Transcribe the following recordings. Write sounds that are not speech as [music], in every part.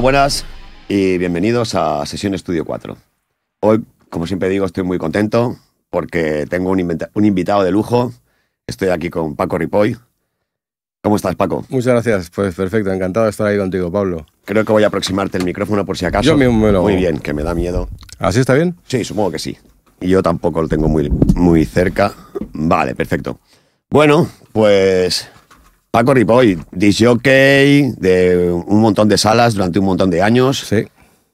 Buenas, y bienvenidos a Sesión Estudio 4. Hoy, como siempre digo, estoy muy contento porque tengo un, invitado de lujo. Estoy aquí con Paco Ripoll. ¿Cómo estás, Paco? Muchas gracias. Pues perfecto, encantado de estar ahí contigo, Pablo. Creo que voy a aproximarte el micrófono por si acaso. Yo me lo... Muy bien, que me da miedo. ¿Así está bien? Sí, supongo que sí. Y yo tampoco lo tengo muy, muy cerca. Vale, perfecto. Bueno, pues Paco Ripoll, disjockey de un montón de salas durante un montón de años. Sí.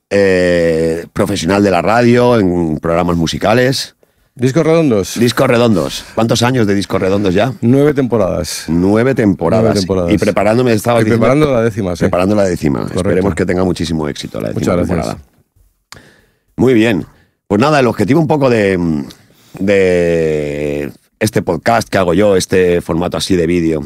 Eh, profesional de la radio en programas musicales. Discos redondos. Discos redondos. ¿Cuántos años de discos redondos ya? Nueve temporadas. Nueve temporadas. Y preparándome estaba. Y preparando la décima, sí. Preparando la décima. Esperemos que tenga muchísimo éxito la décima Muchas Gracias. Muy bien. Pues nada, el objetivo un poco de este podcast que hago yo, este formato así de vídeo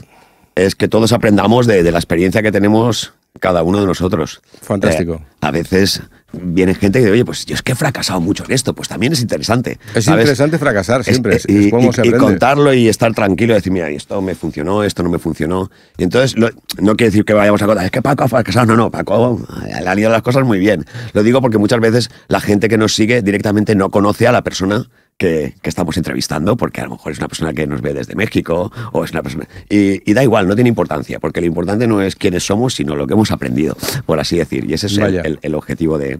es que todos aprendamos de, la experiencia que tenemos cada uno de nosotros. Fantástico. Eh, a veces viene gente que dice, oye, pues yo es que he fracasado mucho en esto, pues también es interesante. Es interesante fracasar siempre. y, y, contarlo y estar tranquilo, y decir, mira, esto me funcionó, esto no me funcionó. Y entonces, no quiere decir que vayamos a contar, es que Paco ha fracasado, no, no, Paco ha liado las cosas muy bien. Lo digo porque muchas veces la gente que nos sigue directamente no conoce a la persona que, estamos entrevistando, porque a lo mejor es una persona que nos ve desde México o es una persona... Y, da igual, no tiene importancia, porque lo importante no es quiénes somos, sino lo que hemos aprendido, por así decir. Y ese es el, objetivo de,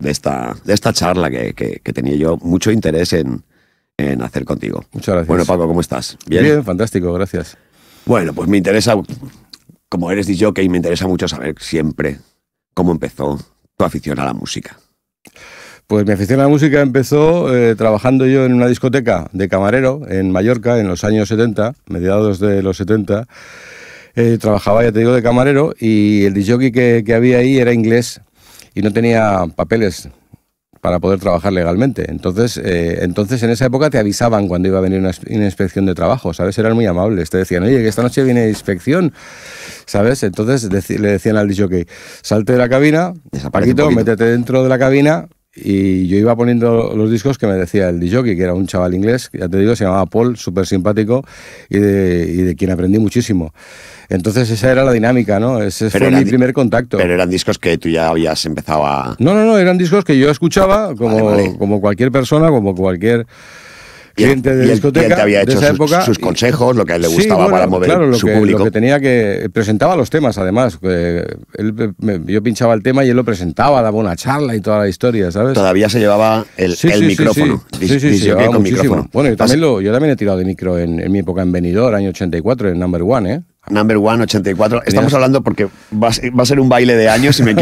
esta, de esta charla que, tenía yo mucho interés en, hacer contigo. Muchas gracias. Bueno, Paco, ¿cómo estás? Bien, Bien fantástico, gracias. Bueno, pues me interesa, como eres que me interesa mucho saber siempre cómo empezó tu afición a la música. Pues mi afición a la música empezó eh, trabajando yo en una discoteca de camarero en Mallorca en los años 70, mediados de los 70. Eh, trabajaba, ya te digo, de camarero y el disjockey que, había ahí era inglés y no tenía papeles para poder trabajar legalmente. Entonces, eh, entonces en esa época te avisaban cuando iba a venir una, inspección de trabajo, ¿sabes? Eran muy amables. Te decían, oye, que esta noche viene inspección, ¿sabes? Entonces le decían al disjockey, salte de la cabina, Paquito, métete dentro de la cabina y yo iba poniendo los discos que me decía el DJ, que era un chaval inglés, ya te digo, se llamaba Paul, súper simpático y de, quien aprendí muchísimo. Entonces esa era la dinámica, ¿no? Ese fue mi primer contacto. Pero eran discos que tú ya habías empezado a... No, no, no, eran discos que yo escuchaba como, como cualquier persona, como cualquier cliente había hecho sus, época. sus, consejos, lo que a él le gustaba para mover claro, su que, público. Lo que tenía que. Eh, presentaba los temas, además. Eh, yo pinchaba el tema y él lo presentaba, daba una charla y toda la historia, ¿sabes? Todavía se llevaba el, sí, micrófono. Sí, sí, Bueno, yo también, he tirado de micro en, mi época en Benidorm, año 84, en Number One, ¿eh? Number One 84. Estamos hablando porque va, a ser un baile de años y, [laughs] me,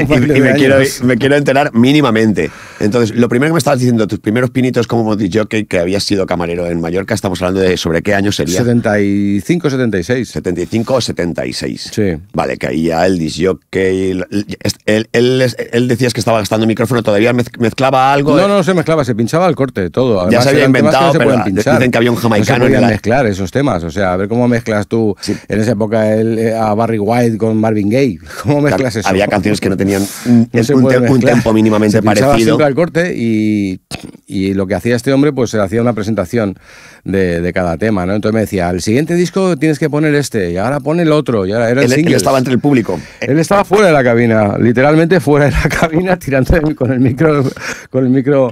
Quiero, enterar mínimamente. Entonces, lo primero que me estabas diciendo, tus primeros pinitos como jockey que habías sido camarero en Mallorca, estamos hablando de sobre qué año sería. 75, 76. 75 o 76. Sí. Vale, que ahí ya el disjockey. Él, él, él, decías que estaba gastando micrófono, todavía mezclaba algo. No, no, se mezclaba, se pinchaba el corte, todo. ya se había inventado, pero dicen que había un jamaicano. No se podían mezclar esos temas, o sea, a ver cómo mezclas tú en esa época eh, a Barry White con Marvin Gaye. [laughs] ¿Cómo mezclas eso? Había canciones que no tenían [laughs] un, tiempo tempo mínimamente parecido. corte y, y, lo que hacía este hombre, pues se hacía una presentación de, cada tema, ¿no? Entonces me decía, el siguiente disco tienes que poner este, y ahora pone el otro, y ahora era el él, estaba entre el público. Él estaba fuera de la cabina, literalmente fuera de la [laughs] cabina, tirando con el micro, con el micro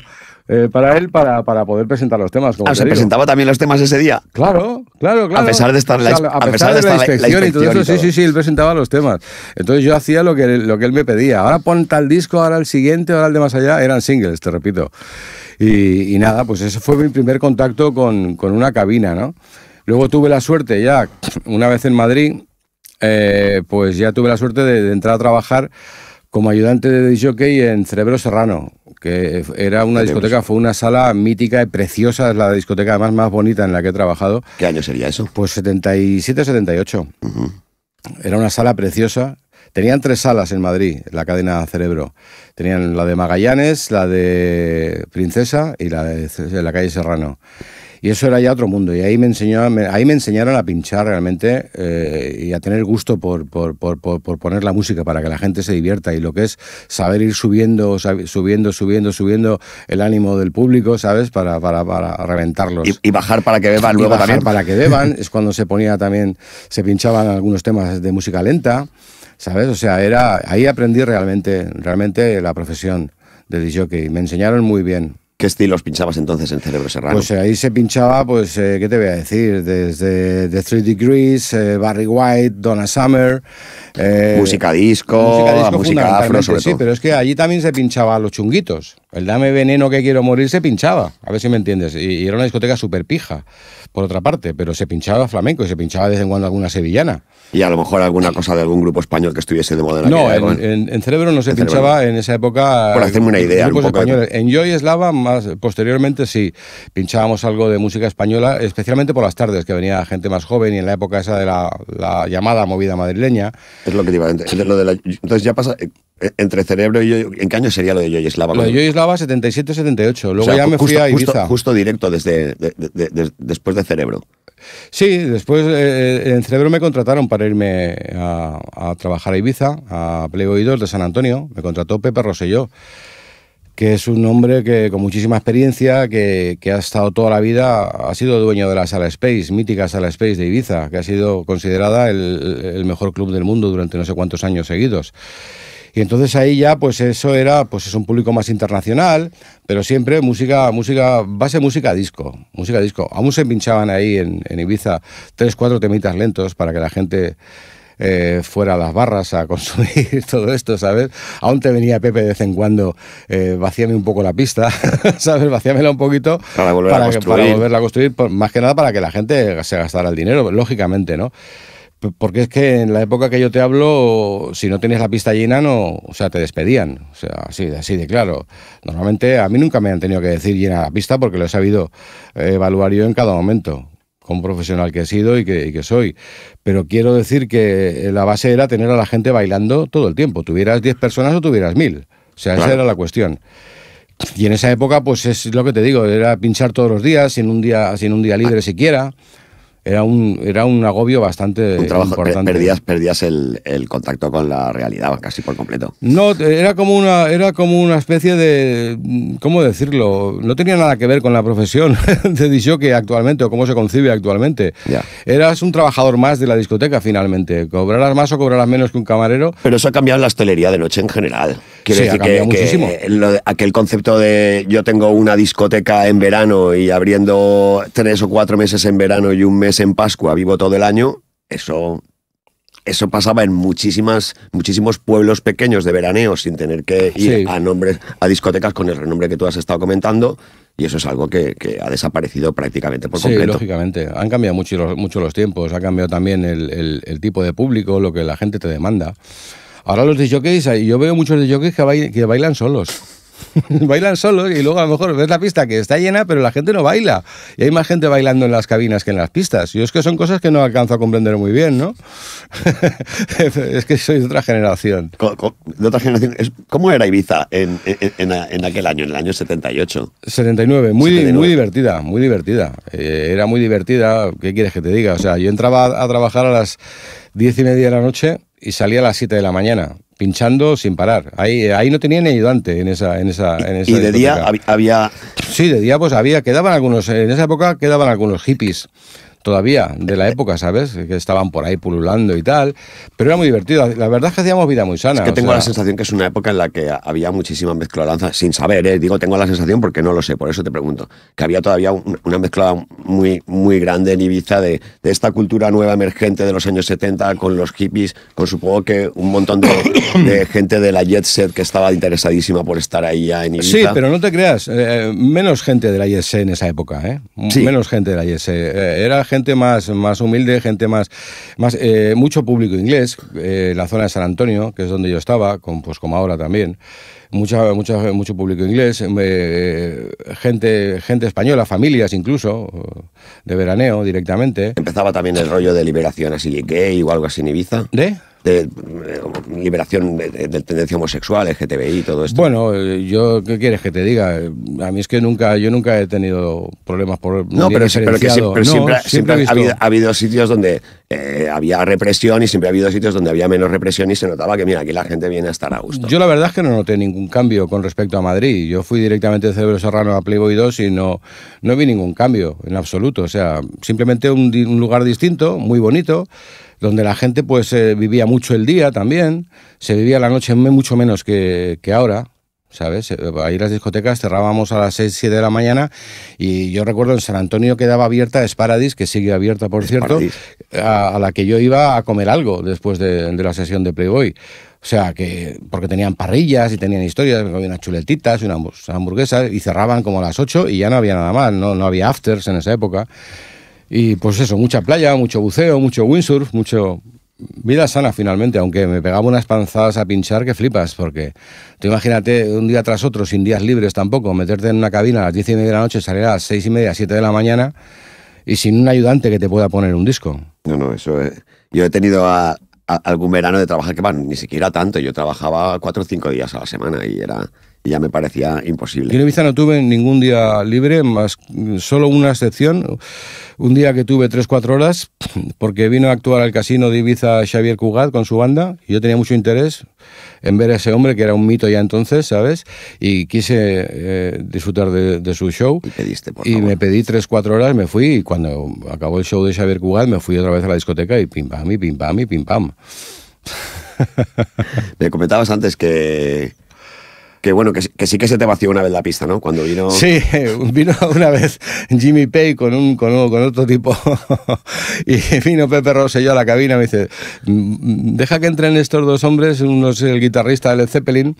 eh, para él para, poder presentar los temas. Como ah, se presentaba también los temas ese día. Claro, claro, claro. A pesar de estar y sí, sí, sí, él presentaba los temas. Entonces yo hacía lo que, lo que él me pedía. Ahora pon tal disco, ahora el siguiente, ahora el de más allá. Eran singles, te repito. Y, nada, pues ese fue mi primer contacto con, una cabina, ¿no? Luego tuve la suerte ya, una vez en Madrid, eh, pues ya tuve la suerte de, entrar a trabajar como ayudante de jockey en Cerebro Serrano, que era una discoteca, fue una sala mítica y preciosa, es la discoteca además más bonita en la que he trabajado. ¿Qué año sería eso? Pues 77, 78. Era una sala preciosa. Tenían tres salas en Madrid, la cadena Cerebro. Tenían la de Magallanes, la de Princesa y la de la calle Serrano. Y eso era ya otro mundo. Y ahí me, ahí me enseñaron a pinchar realmente eh, y a tener gusto por, por, poner la música para que la gente se divierta. Y lo que es saber ir subiendo, subiendo, subiendo, subiendo el ánimo del público, ¿sabes? Para, para, reventarlos. Y, bajar para que beban luego bajar también. Para que beban. [laughs] es cuando se ponía también, se pinchaban algunos temas de música lenta. ¿Sabes? O sea, era ahí aprendí realmente, realmente la profesión de DJ. Me enseñaron muy bien. ¿Qué estilos pinchabas entonces en Cerebro Serrano? Pues ahí se pinchaba, pues, eh, ¿qué te voy a decir? Desde The Three Degrees, eh, Barry White, Donna Summer. Eh, música disco, música, disco, música afro, sobre todo. Sí, pero es que allí también se pinchaba a los chunguitos. El Dame Veneno que quiero morir se pinchaba, a ver si me entiendes. Y, era una discoteca súper pija, por otra parte, pero se pinchaba flamenco y se pinchaba de vez en cuando alguna sevillana. Y a lo mejor alguna cosa de algún grupo español que estuviese de moda No, en, Cerebro no se pinchaba en esa época. Por eh, hacerme una idea, En Yo y Eslava, más, posteriormente sí, pinchábamos algo de música española, especialmente por las tardes, que venía gente más joven y en la época esa de la, la llamada movida madrileña. Es lo que te iba a Entonces, ya pasa. Eh, eh, entre Cerebro y yo, ¿en qué año sería lo de Yoyislava? Lo de Yoyislava 77-78, luego ya me fui a Ibiza. Justo, directo desde, después de Cerebro. Sí, después eh, eh, en Cerebro me contrataron para irme a, trabajar a Ibiza, a Playboy de San Antonio, me contrató Pepe Rosselló que es un hombre que con muchísima experiencia, que, ha estado toda la vida, ha sido dueño de la sala Space, mítica sala Space de Ibiza, que ha sido considerada el, el mejor club del mundo durante no sé cuántos años seguidos. Y entonces ahí ya, pues eso era, pues es un público más internacional, pero siempre música, música, base música disco, música disco. Aún se pinchaban ahí en, Ibiza tres, cuatro temitas lentos para que la gente eh, fuera a las barras a [laughs] consumir todo esto, ¿sabes? Aún te venía Pepe de vez en cuando, eh, vacíame un poco la pista, [laughs] ¿sabes? Vacíamela un poquito para, volver para volverla a construir, más que nada para que la gente se gastara el dinero, lógicamente, ¿no? Porque es que en la época que yo te hablo, si no tenías la pista llena, no, o sea, te despedían. O sea, así, de claro. Normalmente a mí nunca me han tenido que decir llena la pista porque lo he sabido eh, evaluar yo en cada momento, como profesional que he sido y que, y que soy. Pero quiero decir que eh, la base era tener a la gente bailando todo el tiempo. Tuvieras 10 personas o tuvieras mil. O sea, esa era la cuestión. Y en esa época, pues es lo que te digo, era pinchar todos los días, sin un día, sin un día libre ah. siquiera era un, agobio bastante eh, importante. Perdías, perdías el, contacto con la realidad casi por completo. No, era como, una, era como una especie de, ¿cómo decirlo? No tenía nada que ver con la profesión [laughs] de que actualmente o cómo se concibe actualmente. Eras un trabajador más de la discoteca finalmente. Cobrarás más o cobrarás menos que un camarero. Pero eso ha cambiado en la hostelería de noche en general. Quiere decir que, aquel concepto de yo tengo una discoteca en verano y abriendo tres o cuatro meses en verano y un mes en Pascua, vivo todo el año, eso eso pasaba en muchísimas, muchísimos pueblos pequeños de veraneo sin tener que ir a nombres, a discotecas con el renombre que tú has estado comentando. Y eso es algo que, ha desaparecido prácticamente por completo. Sí, lógicamente. Han cambiado mucho, mucho, los tiempos, ha cambiado también el tipo de público, lo que la gente te demanda. Ahora los jockeys, yo veo muchos de que, que bailan solos. [laughs] bailan solos y luego a lo mejor ves la pista que está llena, pero la gente no baila. Y hay más gente bailando en las cabinas que en las pistas. Y es que son cosas que no alcanzo a comprender muy bien, ¿no? [laughs] es que soy de otra generación. ¿De otra generación? ¿Cómo era Ibiza en, en, aquel año, en el año 78? 79, muy, muy divertida, muy divertida. Eh, era muy divertida, ¿qué quieres que te diga? O sea, yo entraba a, a trabajar a las diez y media de la noche y salía a las 7 de la mañana, pinchando sin parar. Ahí, ahí no tenía ni ayudante en esa... En esa, en esa ¿Y de día había...? Sí, de día pues había, quedaban algunos, en esa época quedaban algunos hippies todavía de la eh, época, ¿sabes? Eh. Que estaban por ahí pululando y tal. Pero era muy divertido. La verdad es que hacíamos vida muy sana. Es que tengo la sensación que es una época en la que había muchísima mezclolanza, sin saber, ¿eh? Digo, tengo la sensación porque no lo sé, por eso te pregunto. Que había todavía una mezcla muy, muy grande en Ibiza de, esta cultura nueva emergente de los años 70 con los hippies, con supongo que un montón [coughs] de, gente de la jet set que estaba interesadísima por estar ahí ya en Ibiza. Sí, pero no te creas, eh, menos gente de la jet set en esa época, ¿eh? Menos gente de la jet set. era gente más, más humilde, gente más... más eh, mucho público inglés, eh, la zona de San Antonio, que es donde yo estaba, con, pues como ahora también. Mucha, mucha, mucho público inglés, eh, gente, gente española, familias incluso, de veraneo directamente. ¿Empezaba también el rollo de liberación así gay o algo así en Ibiza? ¿De? de, eh, liberación de, tendencia homosexual, LGTBI y todo esto? Bueno, eh, yo, ¿qué quieres que te diga? A mí es que nunca, yo nunca he tenido problemas por... No, pero, siempre, ha, habido, sitios donde eh, había represión y siempre ha habido sitios donde había menos represión y se notaba que, mira, aquí la gente viene a estar a gusto. Yo la verdad es que no noté ningún cambio con respecto a Madrid. Yo fui directamente de Cerebro Serrano a Playboy 2 y no, no vi ningún cambio en absoluto. O sea, simplemente un lugar distinto, muy bonito donde la gente pues eh, vivía mucho el día también, se vivía la noche mucho menos que, ahora, ¿sabes? Eh, ahí las discotecas cerrábamos a las 6, 7 de la mañana y yo recuerdo en San Antonio quedaba abierta Sparadis, que sigue abierta por cierto, a, la que yo iba a comer algo después de, la sesión de Playboy. O sea, que porque tenían parrillas y tenían historias, había unas chuletitas y unas hamburguesas y cerraban como a las 8 y ya no había nada más, no, no había afters en esa época. Y pues eso, mucha playa, mucho buceo, mucho windsurf, mucho, vida sana finalmente, aunque me pegaba unas panzadas a pinchar que flipas, porque tú imagínate un día tras otro, sin días libres tampoco, meterte en una cabina a las diez y media de la noche, salir a las seis y media, siete de la mañana, y sin un ayudante que te pueda poner un disco. No, no, eso es... Yo he tenido algún verano de trabajar que, van, ni siquiera tanto, yo trabajaba cuatro o cinco días a la semana y era ya me parecía imposible. Yo en Ibiza no tuve ningún día libre, más solo una excepción. Un día que tuve 3-4 horas, [clears throat] porque vino a actuar al casino de Ibiza Xavier Cugat con su banda, y yo tenía mucho interés en ver a ese hombre, que era un mito ya entonces, ¿sabes? Y quise eh, disfrutar de, su show. Y me pedí 3-4 horas, me fui, y cuando acabó el show de Xavier Cugat, me fui otra vez a la discoteca y pim pam, y pim pam, y pim pam. [laughs] me comentabas antes que que bueno, que, sí que se te vació una vez la pista, ¿no? Cuando vino... Sí, [laughs] vino una vez Jimmy Pay con, un, con, otro tipo [laughs] y vino Pepe Rosselló a la cabina y me dice, mm, mm, deja que entren estos dos hombres, uno es el guitarrista del Zeppelin,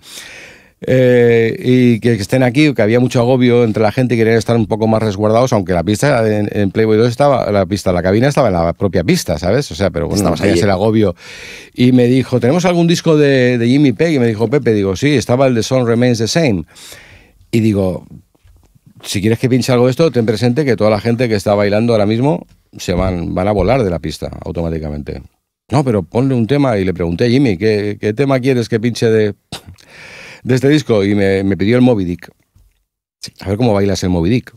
eh, y que estén aquí, que había mucho agobio entre la gente y querían estar un poco más resguardados, aunque la pista en, Playboy 2 estaba, la pista, la cabina estaba en la propia pista, ¿sabes? O sea, pero bueno, no ahí el agobio. Y me dijo, ¿tenemos algún disco de, Jimmy Pegg? Y me dijo, Pepe, digo, sí, estaba el de Son Remains the Same. Y digo, si quieres que pinche algo de esto, ten presente que toda la gente que está bailando ahora mismo se van, van a volar de la pista automáticamente. No, pero ponle un tema y le pregunté a Jimmy, ¿qué, qué tema quieres que pinche de...? de este disco y me, pidió el Moby Dick. A ver cómo bailas el Moby Dick.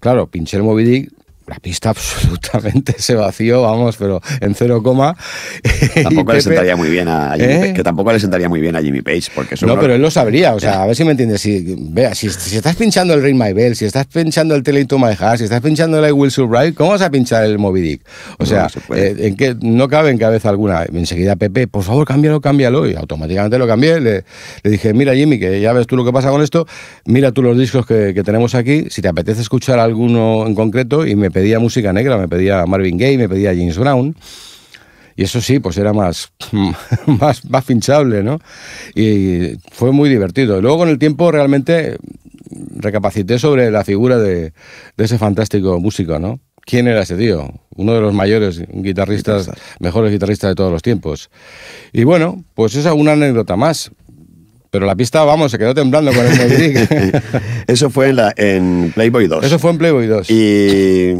Claro, pinché el Moby Dick, la pista absolutamente se vació, vamos, pero en cero coma. [laughs] Tampoco le sentaría muy bien a Jimmy ¿eh? Page, que tampoco le sentaría muy bien a Jimmy Page, porque No, pero él lo sabría, o sea, a ver si me entiendes. Si, vea, si, estás pinchando el Ring My Bell, si estás pinchando el Telling to My Heart, si estás pinchando el I Will Survive, ¿cómo vas a pinchar el Moby Dick? O sea, no, eh, en que, no cabe en cabeza alguna. Enseguida Pepe, por favor, cámbialo, cámbialo. Y automáticamente lo cambié. Le, dije, mira Jimmy, que ya ves tú lo que pasa con esto, mira tú los discos que, que tenemos aquí, si te apetece escuchar alguno en concreto y me pedía música negra, me pedía Marvin Gaye, me pedía James Brown. Y eso sí, pues era más, [laughs] más, más ¿no? Y fue muy divertido. luego con el tiempo realmente recapacité sobre la figura de, de ese fantástico músico, ¿no? ¿Quién era ese tío? Uno de los mayores guitarristas, mejores guitarristas de todos los tiempos. Y bueno, pues esa es una anécdota más. Pero la pista, vamos, se quedó temblando con el Moby [laughs] Eso fue en, la, en Playboy 2. Eso fue en Playboy 2. Y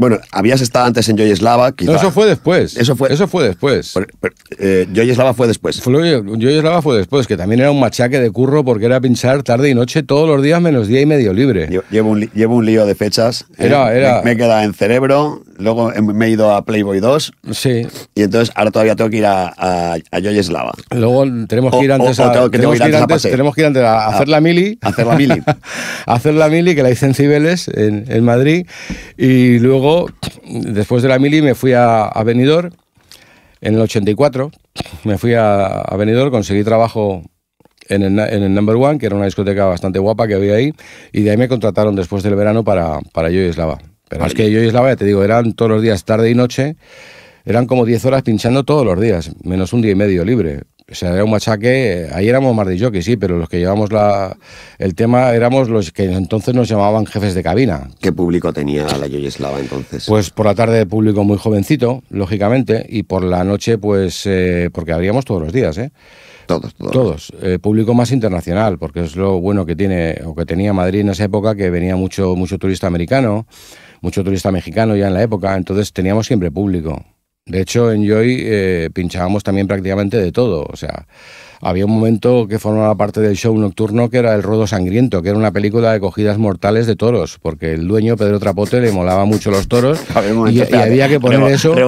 bueno, habías estado antes en Joy Slava, eso fue después. Eso fue, eso fue después. Eh, Yoyeslava fue después. Fue, fue después, que también era un machaque de curro porque era pinchar tarde y noche todos los días menos día y medio libre. llevo, un, lío de fechas. Eh, era, era... Me, he quedado en Cerebro, luego em, me he ido a Playboy 2. Sí. Y entonces ahora todavía tengo que ir a, a, Luego tenemos que ir antes a Tenemos que ir antes a hacer la mili. hacer la mili. [laughs] hacer la mili, que la hice en Cibeles, en Madrid. Y luego después de la mili, me fui a, a Benidorm. En el 84 me fui a, a Benidorm, conseguí trabajo en el, Number One, que era una discoteca bastante guapa que había ahí, y de ahí me contrataron después del verano para, para Yo y Pero es que Yo ya te digo, eran todos los días, tarde y noche, eran como 10 horas pinchando todos los días, menos un día y medio libre. O sea, era un machaque. Eh, ahí éramos más jockey, sí, pero los que llevamos la, el tema éramos los que entonces nos llamaban jefes de cabina. ¿Qué público tenía la Yoyeslava entonces? Pues por la tarde público muy jovencito, lógicamente, y por la noche, pues, eh, porque abríamos todos los días, ¿eh? Todos, todos. Todos. Eh, público más internacional, porque es lo bueno que tiene o que tenía Madrid en esa época, que venía mucho, mucho turista americano, mucho turista mexicano ya en la época, entonces teníamos siempre público. De hecho, en Joy eh, pinchábamos también prácticamente de todo. O sea, había un momento que formaba parte del show nocturno que era El Rodo Sangriento, que era una película de cogidas mortales de toros, porque el dueño, Pedro Trapote, le molaba mucho los toros [laughs] y, había que poner eso... que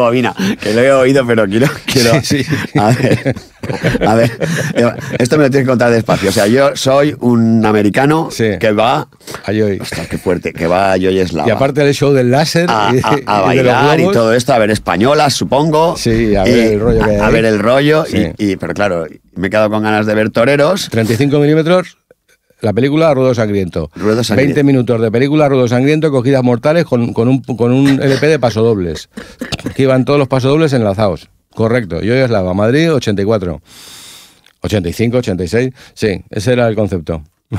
lo he oído, pero quiero... [laughs] A ver, a ver, esto me lo tienes que contar despacio. O sea, yo soy un americano que va... A qué fuerte, que va a Y aparte del show del láser... A, bailar y, todo esto, a ver españolas, supongo. Sí, a ver el rollo que el rollo, y, pero claro me he quedado con ganas de ver toreros. 35 milímetros, la película Rudo Sangriento. 20 minutos de película Rudo Sangriento, cogidas mortales con, un, LP de pasodobles. que iban todos los pasodobles enlazados. Correcto. Yo Yaslava, Madrid 84. 85, 86. Sí, ese era el concepto. [laughs]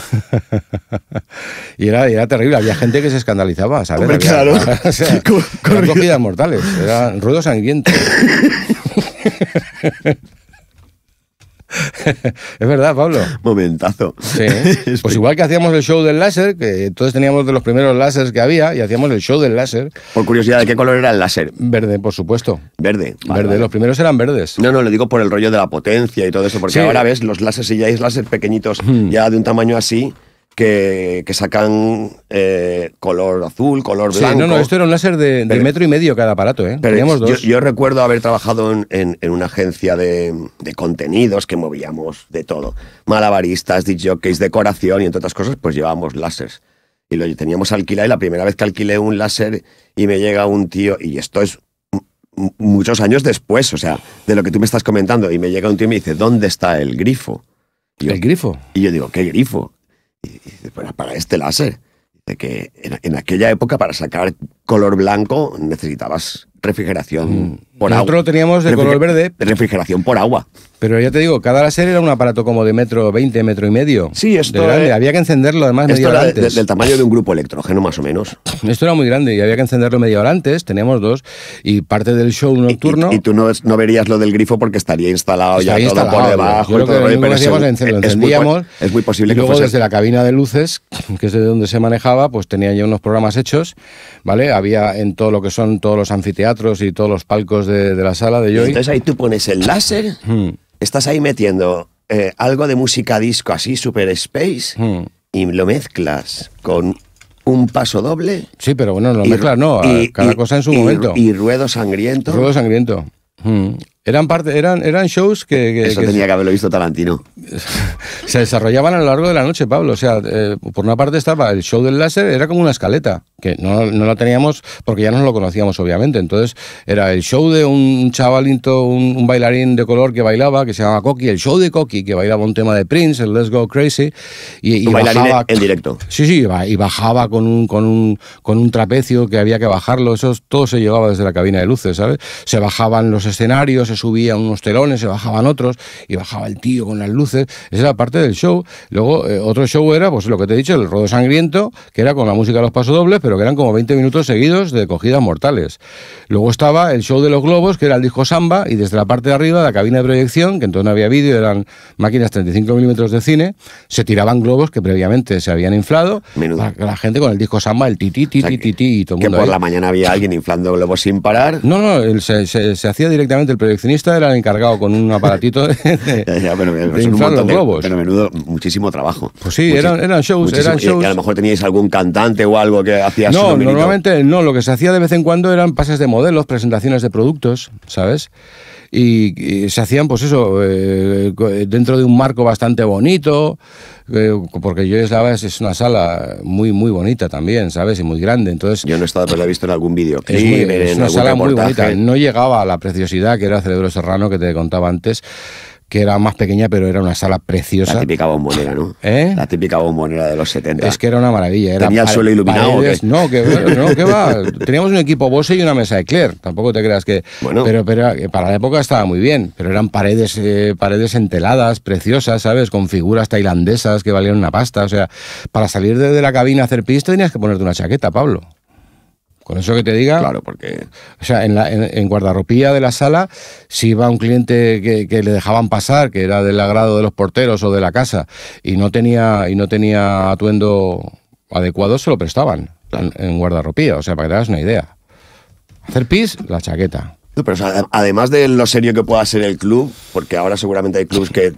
y, era, terrible, había gente que se escandalizaba, ¿sabes? claro. [laughs] [laughs] cogidas mortales, era ruido sangriento. [laughs] es verdad, Pablo. Momentazo. Sí. [laughs] Pues igual que hacíamos el show del láser, que entonces teníamos de los primeros láseres que había y hacíamos el show del láser. Por curiosidad, ¿de qué color era el láser? Verde, por supuesto. Verde. verde, los primeros eran verdes. No, no, lo digo por el rollo de la potencia y todo eso, porque ahora ves los láseres y ya hay láser pequeñitos, hmm. ya de un tamaño así que, sacan eh, color azul, color blanco. no, no, esto era un láser de, metro y medio cada aparato, ¿eh? Teníamos dos. Yo, recuerdo haber trabajado en, una agencia de, contenidos que movíamos de todo. Malabaristas, jockeys, decoración y entre otras cosas, pues llevábamos láseres. Y lo teníamos alquilado y la primera vez que alquilé un láser y me llega un tío, y esto es muchos años después, o sea, de lo que tú me estás comentando. Y me llega un tío y me dice, ¿dónde está el grifo? ¿El grifo? Y yo digo, ¿qué grifo? Y, pues para, para este láser. De que en, aquella época para sacar color blanco necesitabas refrigeración mm. por agua. Nosotros lo teníamos de color verde. Refrigeración por agua. Pero ya te digo, cada láser era un aparato como de metro 20, metro y medio. Sí, esto grande. había que encenderlo además media hora antes. del tamaño de un grupo electrógeno más o menos. [clears throat] Esto era muy grande y había que encenderlo media hora antes, teníamos dos, y parte del show nocturno... Y, tú no, no, verías lo del grifo porque estaría instalado ya todo por debajo. lo es, encendíamos. Es muy, posible y luego que desde la cabina de luces, que es de donde se manejaba, pues tenía ya unos programas hechos, ¿vale? Había en todo lo que son todos los anfiteatros, y todos los palcos de, la sala de Joy. Entonces ahí tú pones el láser, hmm. estás ahí metiendo eh, algo de música disco así, super space, hmm. y lo mezclas con un paso doble. Sí, pero bueno, lo mezclas no, cada cosa en su momento. Y ruedo sangriento. Ruedo sangriento. Hmm. Eran, parte, eran, eran shows que, Eso tenía que haberlo visto Tarantino. [laughs] Se desarrollaban a lo largo de la noche, Pablo. O sea, eh, por una parte estaba el show del láser, era como una escaleta, que no, no la teníamos porque ya no lo conocíamos, obviamente. Entonces, era el show de un chavalito, un, bailarín de color que bailaba, que se llamaba Coqui, el show de Coqui, que bailaba un tema de Prince, el Let's Go Crazy. Y, bailaba En directo. Sí, sí, y bajaba con un, con, un, con un trapecio que había que bajarlo. Eso todo se llevaba desde la cabina de luces, ¿sabes? Se bajaban los escenarios subían subía unos telones, se bajaban otros, y bajaba el tío con las luces. Esa era parte del show. Luego, eh, otro show era, pues lo que te he dicho, el rodo sangriento, que era con la música de los pasodobles, pero que eran como 20 minutos seguidos de cogidas mortales. Luego estaba el show de los globos, que era el disco samba, y desde la parte de arriba, la cabina de proyección, que entonces no había vídeo, eran máquinas 35 milímetros de cine, se tiraban globos que previamente se habían inflado, la, gente con el disco samba, el tití, tití, tití, y todo el mundo. Que por la mañana había alguien inflando globos sin parar. No, no, se hacía directamente el proyección eran era el encargado con un aparatito de, [laughs] ya, pero, un inflar los globos. pero menudo, muchísimo trabajo. Pues sí, eran, eran, shows, eran shows. Eh, y a lo mejor teníais algún cantante o algo que hacía No, normalmente no, lo que se hacía de vez en cuando eran pases de modelos, presentaciones de productos, ¿sabes? Y, se hacían, pues eso, eh, dentro de un marco bastante bonito, eh, porque yo estaba, es una sala muy, muy bonita también, ¿sabes? Y muy grande, entonces... Yo no estaba pero la he visto en algún vídeo. Es, una sala muy bonita, no llegaba a la preciosidad que era Cerebro Serrano que te contaba antes, que era más pequeña, pero era una sala preciosa. La típica bombonera, ¿no? [laughs] ¿Eh? La típica bombonera de los 70. Es que era una maravilla. ¿Tenía el suelo iluminado? No, que, va. [laughs] Teníamos un equipo Bose y una mesa de Claire, tampoco te creas que... Bueno. Pero, pero eh, para la época estaba muy bien, pero eran paredes, eh, paredes enteladas, preciosas, ¿sabes? Con figuras tailandesas que valían una pasta. O sea, para salir de, la cabina a hacer pista tenías que ponerte una chaqueta, Pablo. Con eso que te diga. Claro, porque. O sea, en, la, en, guardarropía de la sala, si iba un cliente que, le dejaban pasar, que era del agrado de los porteros o de la casa, y no tenía, y no tenía atuendo adecuado, se lo prestaban en, guardarropía. O sea, para que te hagas una idea. Hacer pis, la chaqueta. pero además de lo serio que pueda ser el club, porque ahora seguramente hay clubs que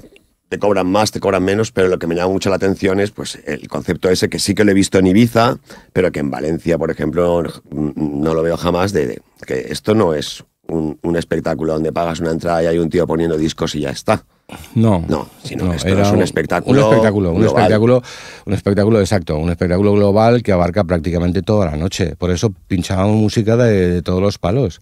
te cobran más, te cobran menos, pero lo que me llama mucho la atención es pues el concepto ese que sí que lo he visto en Ibiza, pero que en Valencia, por ejemplo, no lo veo jamás, de, que esto no es un, espectáculo donde pagas una entrada y hay un tío poniendo discos y ya está. No, no, sino no, esto es un espectáculo. Un espectáculo, un espectáculo, un espectáculo exacto, un espectáculo global que abarca prácticamente toda la noche. Por eso pinchábamos música de todos los palos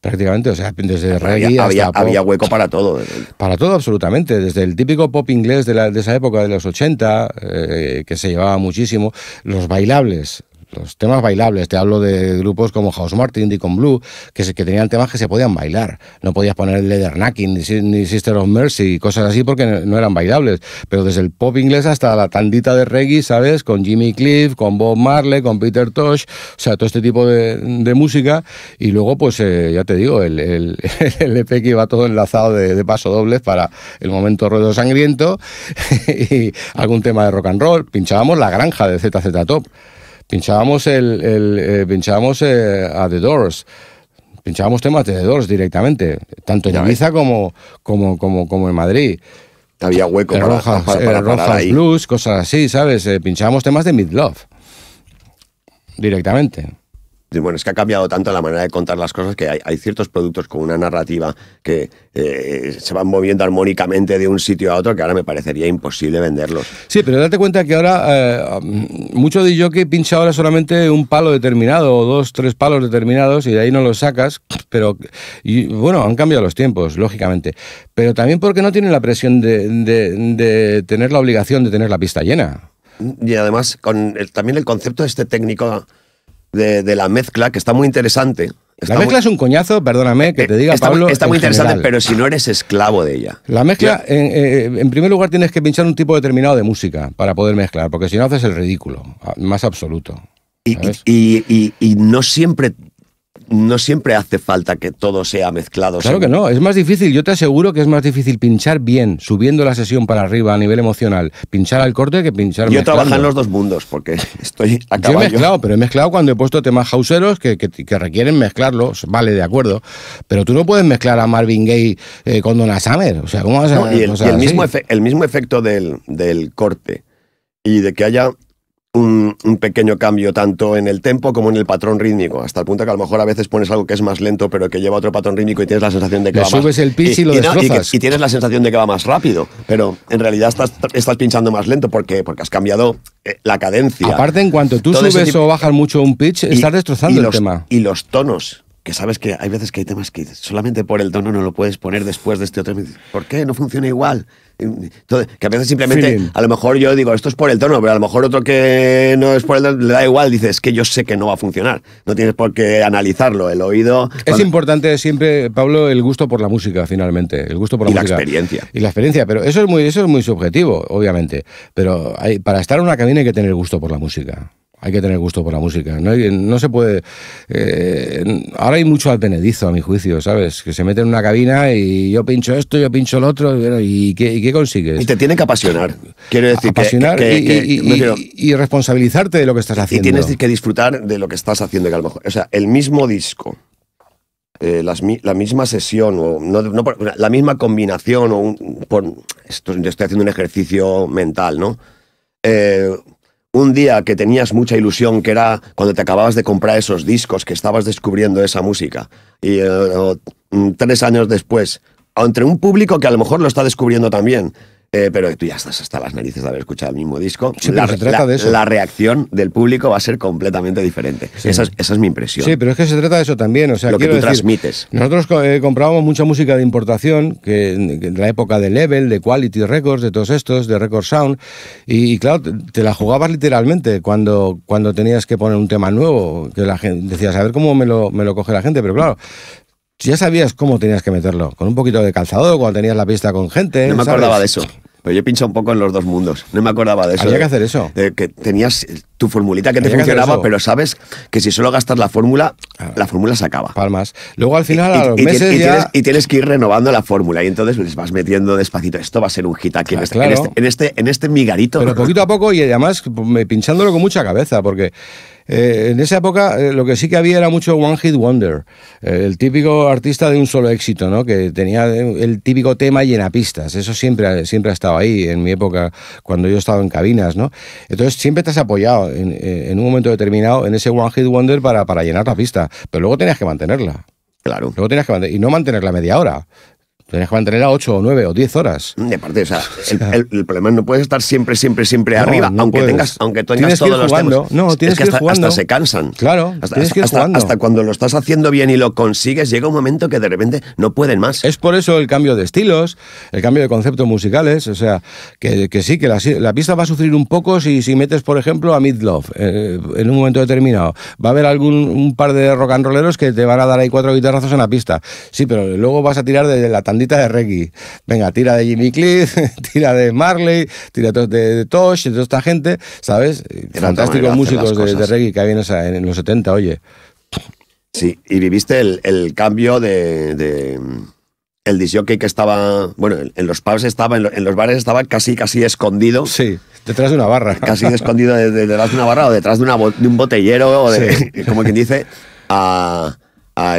prácticamente, o sea, desde reggae había, hasta había, hueco para todo. Para todo, absolutamente, desde el típico pop inglés de, la, de esa época de los 80, eh, que se llevaba muchísimo, los bailables, temas bailables. Te hablo de grupos como House Martin, Deacon Blue, que, que tenían temas que se podían bailar. No podías poner Leather ni, ni Sister of Mercy y cosas así porque no eran bailables. Pero desde el pop inglés hasta la tandita de reggae, ¿sabes? Con Jimmy Cliff, con Bob Marley, con Peter Tosh, o sea, todo este tipo de, música. Y luego, pues eh, ya te digo, el, el, [laughs] el, EP que iba todo enlazado de, de paso doble para el momento ruedo sangriento [laughs] y algún tema de rock and roll. Pinchábamos la granja de ZZ Top pinchábamos, el, el eh, pinchábamos eh, a The Doors pinchábamos temas de The Doors directamente, tanto en Ibiza como, como, como, como en Madrid. Había hueco para, eh, rojas, rojas blues, cosas así, ¿sabes? pinchábamos temas de Mid directamente bueno, es que ha cambiado tanto la manera de contar las cosas que hay, ciertos productos con una narrativa que eh, se van moviendo armónicamente de un sitio a otro que ahora me parecería imposible venderlos. Sí, pero date cuenta que ahora eh, mucho de yo que pincha ahora solamente un palo determinado o dos, tres palos determinados y de ahí no los sacas, pero y, bueno, han cambiado los tiempos, lógicamente, pero también porque no tienen la presión de, tener la obligación de tener la pista llena. Y además, con también el concepto de este técnico de, la mezcla, que está muy interesante. la mezcla es un coñazo, perdóname que te eh, diga, está, Está muy interesante, pero si no eres esclavo de ella. La mezcla, eh, en, primer lugar, tienes que pinchar un tipo determinado de música para poder mezclar, porque si no haces el ridículo, más absoluto. Y, y, y, no siempre no siempre hace falta que todo sea mezclado. Claro que no, es más difícil, yo te aseguro que es más difícil pinchar bien, subiendo la sesión para arriba a nivel emocional, pinchar al corte que pinchar Yo trabajo en los dos mundos, porque [laughs] estoy a Yo he mezclado, pero he mezclado cuando he puesto temas hauseros que, requieren mezclarlos, vale, de acuerdo, pero tú no puedes mezclar a Marvin Gaye eh, con Donna Summer, o sea, ¿cómo vas a...? y el, mismo, efecto del corte y de que haya un, pequeño cambio tanto en el tempo como en el patrón rítmico, hasta el punto que a lo mejor a veces pones algo que es más lento pero que lleva otro patrón rítmico y tienes la sensación de que va subes más... el pitch y, lo y, tienes la sensación de que va más rápido, pero en realidad estás, estás pinchando más lento porque, porque has cambiado eh, la cadencia. Aparte, en cuanto tú subes o bajas mucho un pitch, estás destrozando el los, tema. Y los tonos que sabes que hay veces que hay temas que solamente por el tono no lo puedes poner después de este otro. ¿Por qué? No funciona igual. que a veces simplemente, a lo mejor yo digo, esto es por el tono, pero a lo mejor otro que no es por el tono le da igual, dices, es que yo sé que no va a funcionar. No tienes por qué analizarlo, el oído. Es importante siempre, Pablo, el gusto por la música, finalmente. El gusto por la y música. Y la experiencia. Y la experiencia, pero eso es muy, eso es muy subjetivo, obviamente. Pero para estar en una cabina hay que tener gusto por la música hay que tener gusto por la música. No, se puede. Eh, ahora hay mucho advenedizo, a mi juicio, ¿sabes? Que se mete en una cabina y yo pincho esto, yo pincho el otro, ¿y qué, y qué consigues? Y te tiene que apasionar. Quiero decir, apasionar y, responsabilizarte de lo que estás haciendo. Y tienes que disfrutar de lo que estás haciendo, que a lo mejor. O sea, el mismo disco. Eh, la misma sesión o la misma combinación o estoy haciendo un ejercicio mental, ¿no? Eh, un día que tenías mucha ilusión, que era cuando te acababas de comprar esos discos, que estabas descubriendo esa música, y eh, mm, tres años después, entre un público que a lo mejor lo está descubriendo también, eh, pero tú ya estás hasta las narices de haber escuchado el mismo disco. la, reacción del público va a ser completamente diferente. Esa, es, mi impresión. Sí, pero es que se trata de eso también. O sea, Lo que tú transmites. Nosotros eh, comprábamos mucha música de importación, que en la época de Level, de Quality Records, de todos estos, de Record Sound, y, claro, te, la jugabas literalmente cuando, cuando tenías que poner un tema nuevo, que la gente decías, a ver cómo me lo, coge la gente, pero claro, ya sabías cómo tenías que meterlo, con un poquito de calzado, cuando tenías la pista con gente. No me acordaba de eso. Pero yo pincho un poco en los dos mundos. No me acordaba de eso. Había que hacer eso. que tenías tu formulita que te funcionaba, pero sabes que si solo gastas la fórmula, la fórmula se acaba. Palmas. Luego al final, y, a los tienes, y, tienes, que ir renovando la fórmula y entonces vas metiendo despacito. Esto va a ser un hit aquí en, este, este, en, este, en, este migarito. Pero poquito a poco y además pues, pinchándolo con mucha cabeza, porque eh, en esa época eh, lo que sí que había era mucho One Hit Wonder, eh, el típico artista de un solo éxito, ¿no? que tenía el típico tema pistas, Eso siempre, siempre ha estado ahí en mi época, cuando yo estaba en cabinas. ¿no? Entonces siempre te has apoyado en, un momento determinado en ese One Hit Wonder para, para llenar la pista, pero luego tenías que mantenerla. Claro. Luego tenías que y no mantenerla media hora. Tenías que mantener a 8 o 9 o 10 horas. Mm, de parte, o sea, [laughs] el, el, problema no puedes estar siempre, siempre, siempre arriba, aunque, tengas, aunque tienes todos los jugando. No, tienes que, hasta, se cansan. Claro, hasta, que hasta, cuando lo estás haciendo bien y lo consigues, llega un momento que de repente no pueden más. Es por eso el cambio de estilos, el cambio de conceptos musicales, o sea, que, que sí, que la, pista va a sufrir un poco si, si metes, por ejemplo, a Midlove love eh, en un momento determinado. Va a haber algún un par de rock and rolleros que te van a dar ahí cuatro guitarrazos en la pista. Sí, pero luego vas a tirar de la tan de reggae. Venga, tira de Jimmy Cliff, [laughs] tira de Marley, tira de, de, Tosh, de toda esta gente, ¿sabes? Eh, fantásticos músicos de, reggae que hay en, los 70, oye. Sí, y viviste el, cambio de el disjockey que estaba, bueno, en los pubs estaba, en, los bares estaba casi, casi escondido. Sí, detrás de una barra. [laughs] Casi escondido detrás de una barra o detrás de, de un botellero o de, [laughs] como quien dice, a,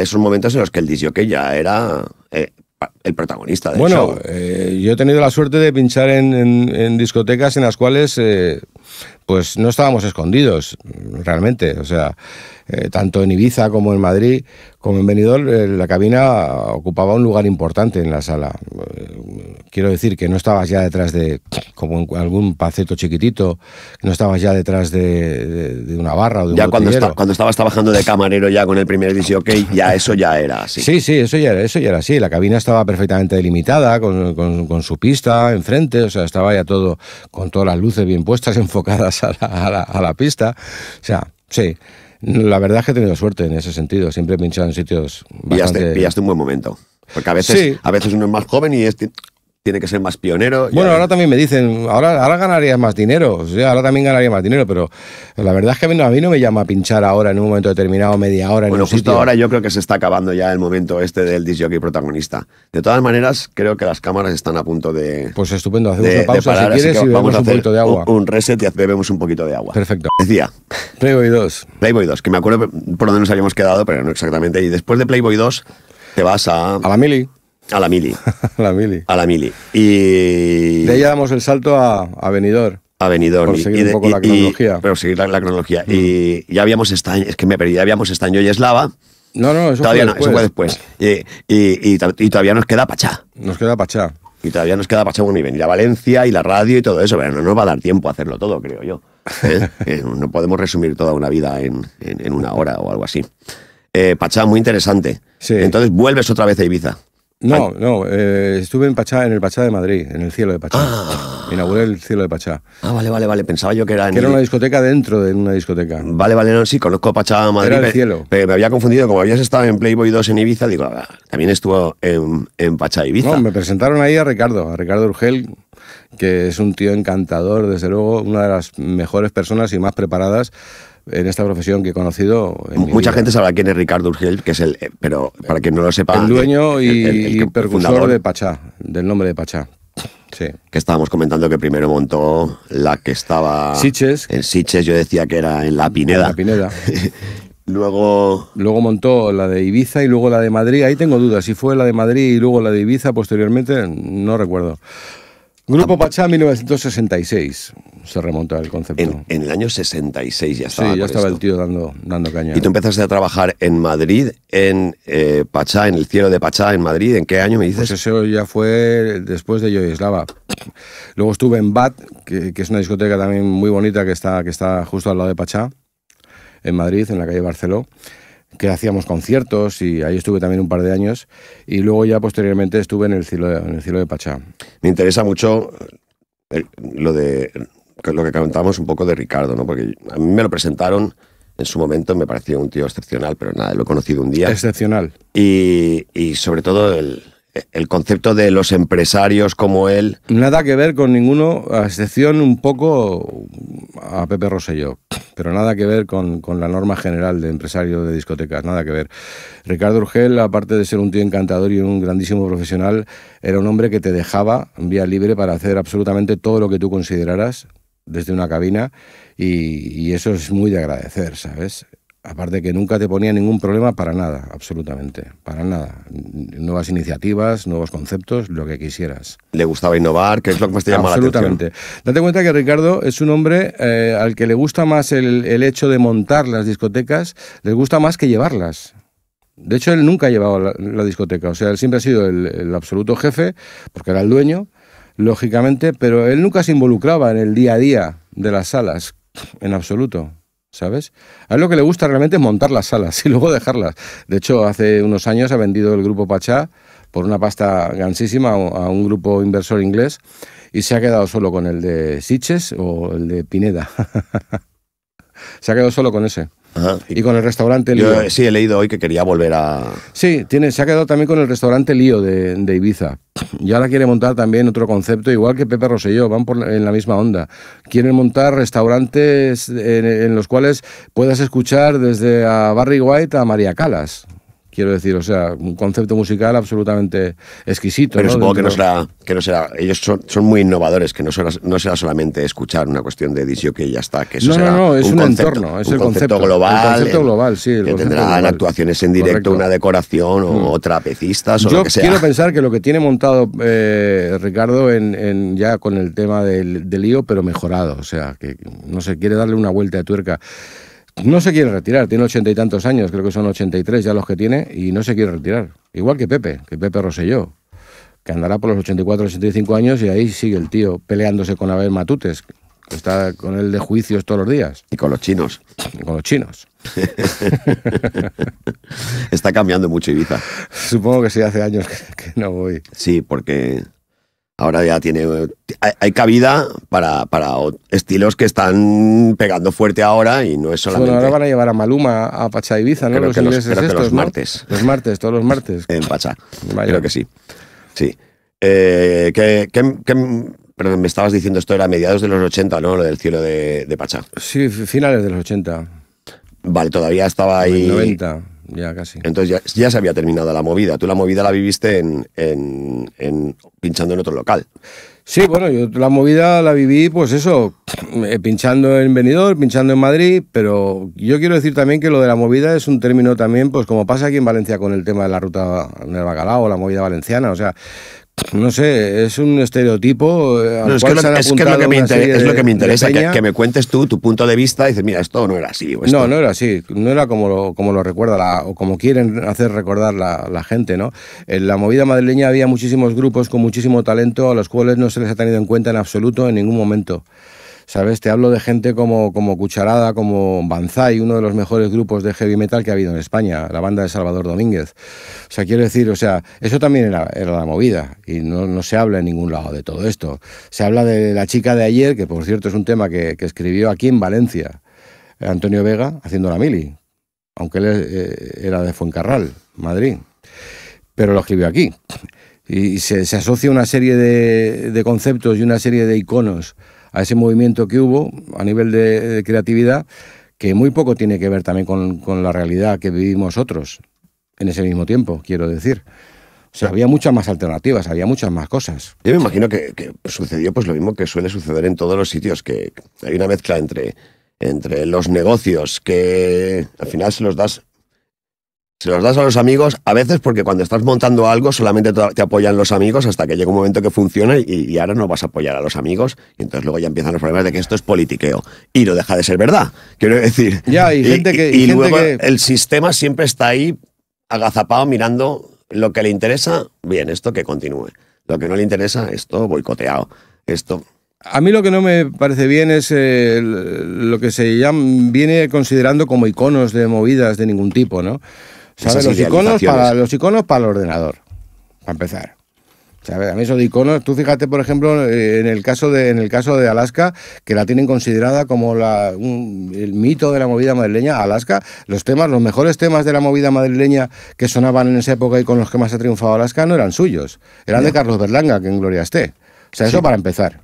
esos momentos en los que el disjockey ya era eh, el protagonista del bueno, eh, yo he tenido la suerte de pinchar en, discotecas en las cuales eh, pues no estábamos escondidos, realmente. O sea, eh, tanto en Ibiza como en Madrid, como en Benidorm, eh, la cabina ocupaba un lugar importante en la sala. Eh, quiero decir que no estabas ya detrás de, como en algún paceto chiquitito, no estabas ya detrás de, una barra o de un Ya cuando, estabas trabajando de camarero ya con el primer disco, ok, ya eso ya era así. Sí, sí, eso ya, era, eso ya era así. La cabina estaba perfectamente delimitada, con, con su pista enfrente, o sea, estaba ya todo, con todas las luces bien puestas, [laughs] enfocadas [laughs] a la, pista. O sea, sí. La verdad es que he tenido suerte en ese sentido. Siempre he pinchado en sitios bastante... Pillaste, pillaste un buen momento. Porque a veces, a veces uno es más joven y es, tiene que ser más pionero. Bueno, ahora también me dicen, ahora, ahora ganarías más dinero, ahora también ganaría más dinero, pero la verdad es que a mí, no, me llama a pinchar ahora en un momento determinado, media hora. bueno, justo ahora yo creo que se está acabando ya el momento este del disjockey protagonista. De todas maneras, creo que las cámaras están a punto de... Pues estupendo, hacemos una pausa si quieres y un poquito de agua. Un, reset y bebemos un poquito de agua. Perfecto. Decía... Playboy 2. Playboy 2, que me acuerdo por dónde nos habíamos quedado, pero no exactamente. Y después de Playboy 2 te vas a... A la mili. A la mili. [laughs] a la mili. A la mili. Y... De ahí damos el salto a, Avenidor. Benidorm. A seguir un poco la cronología. Pero seguir la, cronología. Mm. Y ya habíamos estaño, es que me perdí, habíamos estaño y eslava. No, no, eso fue después. No, Y, y, todavía nos queda Pachá. Nos queda Pachá. Y todavía nos queda Pachá, bueno, y venir Valencia y la radio y todo eso, pero no nos va a dar tiempo a hacerlo todo, creo yo. [laughs] ¿Eh? Eh, no podemos resumir toda una vida en, una hora o algo así. Eh, Pachá, muy interesante. Entonces vuelves otra vez a Ibiza. No, no, eh, estuve en Pachá, en el Pachá de Madrid, en el cielo de Pachá. Ah. Inauguré el cielo de Pachá. Ah, vale, vale, vale. Pensaba yo que era en. Que era una discoteca dentro de una discoteca. Vale, vale, no, sí, conozco Pachá de Madrid. el cielo. Pero me había confundido, como habías estado en Playboy 2 en Ibiza, digo, ah, también estuvo en, en Pachá Ibiza. No, me presentaron ahí a Ricardo, a Ricardo Urgel, que es un tío encantador, desde luego, una de las mejores personas y más preparadas en esta profesión que he conocido. Mucha gente sabe quién es Ricardo Urgel, que es el, eh, pero para quien no lo sepa. El dueño y, el, de Pachá, del nombre de Pachá. Sí. Que estábamos comentando que primero montó la que estaba. Siches. En Siches, yo decía que era en La Pineda. La Pineda. [laughs] Luego... Luego montó la de Ibiza y luego la de Madrid. Ahí tengo dudas. Si fue la de Madrid y luego la de Ibiza posteriormente, no recuerdo. Grupo Pachá 1966 se remonta el concepto. En, el año 66 ya estaba. Sí, ya estaba el tío dando, dando caña. ¿Y tú empezaste a trabajar en Madrid, en eh, Pachá, en el cielo de Pachá, en Madrid? ¿En qué año me dices? Pues eso ya fue después de Yoyeslava. Luego estuve en Bat, que, que, es una discoteca también muy bonita que está, que está justo al lado de Pachá, en Madrid, en la calle Barceló que hacíamos conciertos y ahí estuve también un par de años y luego ya posteriormente estuve en el cielo, en el cielo de Pachá. Me interesa mucho eh, lo de lo que comentamos un poco de Ricardo, ¿no? Porque a mí me lo presentaron en su momento, me pareció un tío excepcional, pero nada, lo he conocido un día. Excepcional. Y, y sobre todo el, el concepto de los empresarios como él. Nada que ver con ninguno, a excepción un poco a Pepe Rosselló, pero nada que ver con, con la norma general de empresario de discotecas, nada que ver. Ricardo Urgel, aparte de ser un tío encantador y un grandísimo profesional, era un hombre que te dejaba vía libre para hacer absolutamente todo lo que tú consideraras desde una cabina y eso es muy de agradecer, ¿sabes? Aparte que nunca te ponía ningún problema para nada, absolutamente, para nada. Nuevas iniciativas, nuevos conceptos, lo que quisieras. ¿Le gustaba innovar? que es lo que más te llama la atención? Absolutamente. Date cuenta que Ricardo es un hombre eh, al que le gusta más el, hecho de montar las discotecas, le gusta más que llevarlas. De hecho, él nunca ha llevado la, discoteca, o sea, él siempre ha sido el, absoluto jefe, porque era el dueño, lógicamente, pero él nunca se involucraba en el día a día de las salas, en absoluto. ¿sabes? A él lo que le gusta realmente es montar las salas [laughs] y luego dejarlas. De hecho, hace unos años ha vendido el grupo Pachá por una pasta gansísima a un grupo inversor inglés y se ha quedado solo con el de Siches o el de Pineda. [laughs] se ha quedado solo con ese. Y con el restaurante Lío. Eh, sí, he leído hoy que quería volver a. Sí, tiene, se ha quedado también con el restaurante Lío de, Ibiza. Y ahora quiere montar también otro concepto, igual que Pepe Rosselló, van por, en la misma onda. Quieren montar restaurantes en, en los cuales puedas escuchar desde a Barry White a María Calas. Quiero decir, o sea, un concepto musical absolutamente exquisito. Pero supongo que no, será, que no será. Ellos son, muy innovadores, que no será, no será solamente escuchar una cuestión de disio que ya está. Que eso no, será no, no, es un, entorno, es el concepto, global. concepto global, sí. que tendrán actuaciones en directo, una decoración o, mm. trapecistas Yo quiero pensar que lo que tiene montado eh, Ricardo en, ya con el tema del, del lío, pero mejorado. O sea, que no se quiere darle una vuelta de tuerca no se quiere retirar, tiene ochenta y tantos años, creo que son ochenta y tres ya los que tiene, y no se quiere retirar. Igual que Pepe, que Pepe Rosselló, que andará por los 84, cinco años y ahí sigue el tío peleándose con Abel Matutes, que está con él de juicios todos los días. Y con los chinos. Y con los chinos. [laughs] está cambiando mucho Ibiza. Supongo que sí, hace años que no voy. Sí, porque ahora ya tiene hay, cabida para, para, estilos que están pegando fuerte ahora y no es solamente ahora van a llevar a Maluma a Pacha Ibiza ¿no? los que ¿no? estos, los martes los martes todos los martes en Pacha, creo que sí sí eh, qué, qué perdón, me estabas diciendo esto era mediados de los 80 ¿no? lo del cielo de, Pacha. sí finales de los 80 vale todavía estaba ahí 90 ya casi. Entonces ya, se había terminado la movida. Tú la movida la viviste en, pinchando en otro local. Sí, bueno, yo la movida la viví, pues eso, eh, pinchando en Benidorm, pinchando en Madrid, pero yo quiero decir también que lo de la movida es un término también, pues como pasa aquí en Valencia con el tema de la ruta del bacalao, la movida valenciana, o sea, no sé, es un estereotipo. es, lo, que me interesa, que me cuentes tú tu punto de vista y dices, mira, esto no era así. No, no era así, no era como lo, como lo recuerda o como quieren hacer recordar la, la, gente. ¿no? En la movida madrileña había muchísimos grupos con muchísimo talento a los cuales no se les ha tenido en cuenta en absoluto en ningún momento. ¿sabes? Te hablo de gente como, como Cucharada, como Banzai, uno de los mejores grupos de heavy metal que ha habido en España, la banda de Salvador Domínguez. O sea, quiero decir, o sea, eso también era, la movida y no, se habla en ningún lado de todo esto. Se habla de la chica de ayer, que por cierto es un tema que, escribió aquí en Valencia, Antonio Vega, haciendo la mili, aunque él eh, era de Fuencarral, Madrid, pero lo escribió aquí. Y se, se asocia una serie de, de conceptos y una serie de iconos a ese movimiento que hubo a nivel de, creatividad, que muy poco tiene que ver también con, la realidad que vivimos otros en ese mismo tiempo, quiero decir. O sea, había muchas más alternativas, había muchas más cosas. Yo me imagino que, sucedió pues lo mismo que suele suceder en todos los sitios, que hay una mezcla entre, entre los negocios que al final se los das se los das a los amigos, a veces porque cuando estás montando algo solamente te apoyan los amigos hasta que llega un momento que funciona y, ahora no vas a apoyar a los amigos. Y entonces luego ya empiezan los problemas de que esto es politiqueo. Y no deja de ser verdad, quiero decir. Ya, y, gente que, y, gente luego que... el sistema siempre está ahí agazapado mirando lo que le interesa, bien, esto que continúe. Lo que no le interesa, esto boicoteado. Esto. A mí lo que no me parece bien es eh, lo que se llama, viene considerando como iconos de movidas de ningún tipo, ¿no? Los iconos, para, los iconos para el ordenador, para empezar. ¿Sabes? A mí eso iconos, tú fíjate, por ejemplo, eh, en el caso de, en el caso de Alaska, que la tienen considerada como la, el mito de la movida madrileña, Alaska, los temas, los mejores temas de la movida madrileña que sonaban en esa época y con los que más ha triunfado Alaska no eran suyos, eran de Carlos Berlanga, que en gloria esté. O sea, eso para empezar.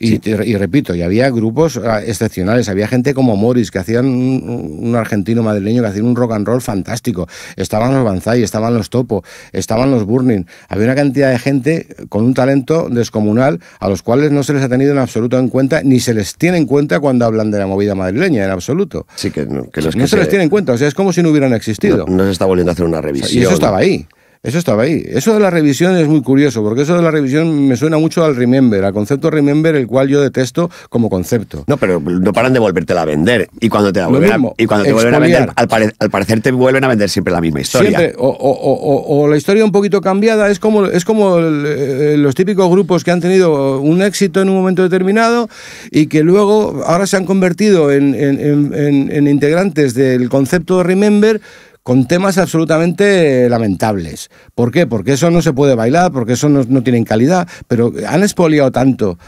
Y, repito, y había grupos ah, excepcionales, había gente como Morris, que hacían un, argentino madrileño que hacían un rock and roll fantástico. Estaban los Banzai, estaban los Topo, estaban los Burning. Había una cantidad de gente con un talento descomunal a los cuales no se les ha tenido en absoluto en cuenta, ni se les tiene en cuenta cuando hablan de la movida madrileña, en absoluto. Sí, que, no se, les tiene en cuenta, o sea, es como si no hubieran existido. No, se está volviendo a hacer una revisión. y eso estaba ahí. Eso estaba ahí. Eso de la revisión es muy curioso, porque eso de la revisión me suena mucho al remember, al concepto remember, el cual yo detesto como concepto. No, pero no paran de volvértela a vender. Y cuando te la vuelven, a, y cuando te vuelven a vender, al, parecer te vuelven a vender siempre la misma historia. o, la historia un poquito cambiada, es como, es como eh, los típicos grupos que han tenido un éxito en un momento determinado y que luego ahora se han convertido en, en integrantes del concepto remember con temas absolutamente lamentables. ¿Por qué? Porque eso no se puede bailar, porque eso no, tienen calidad, pero han expoliado tanto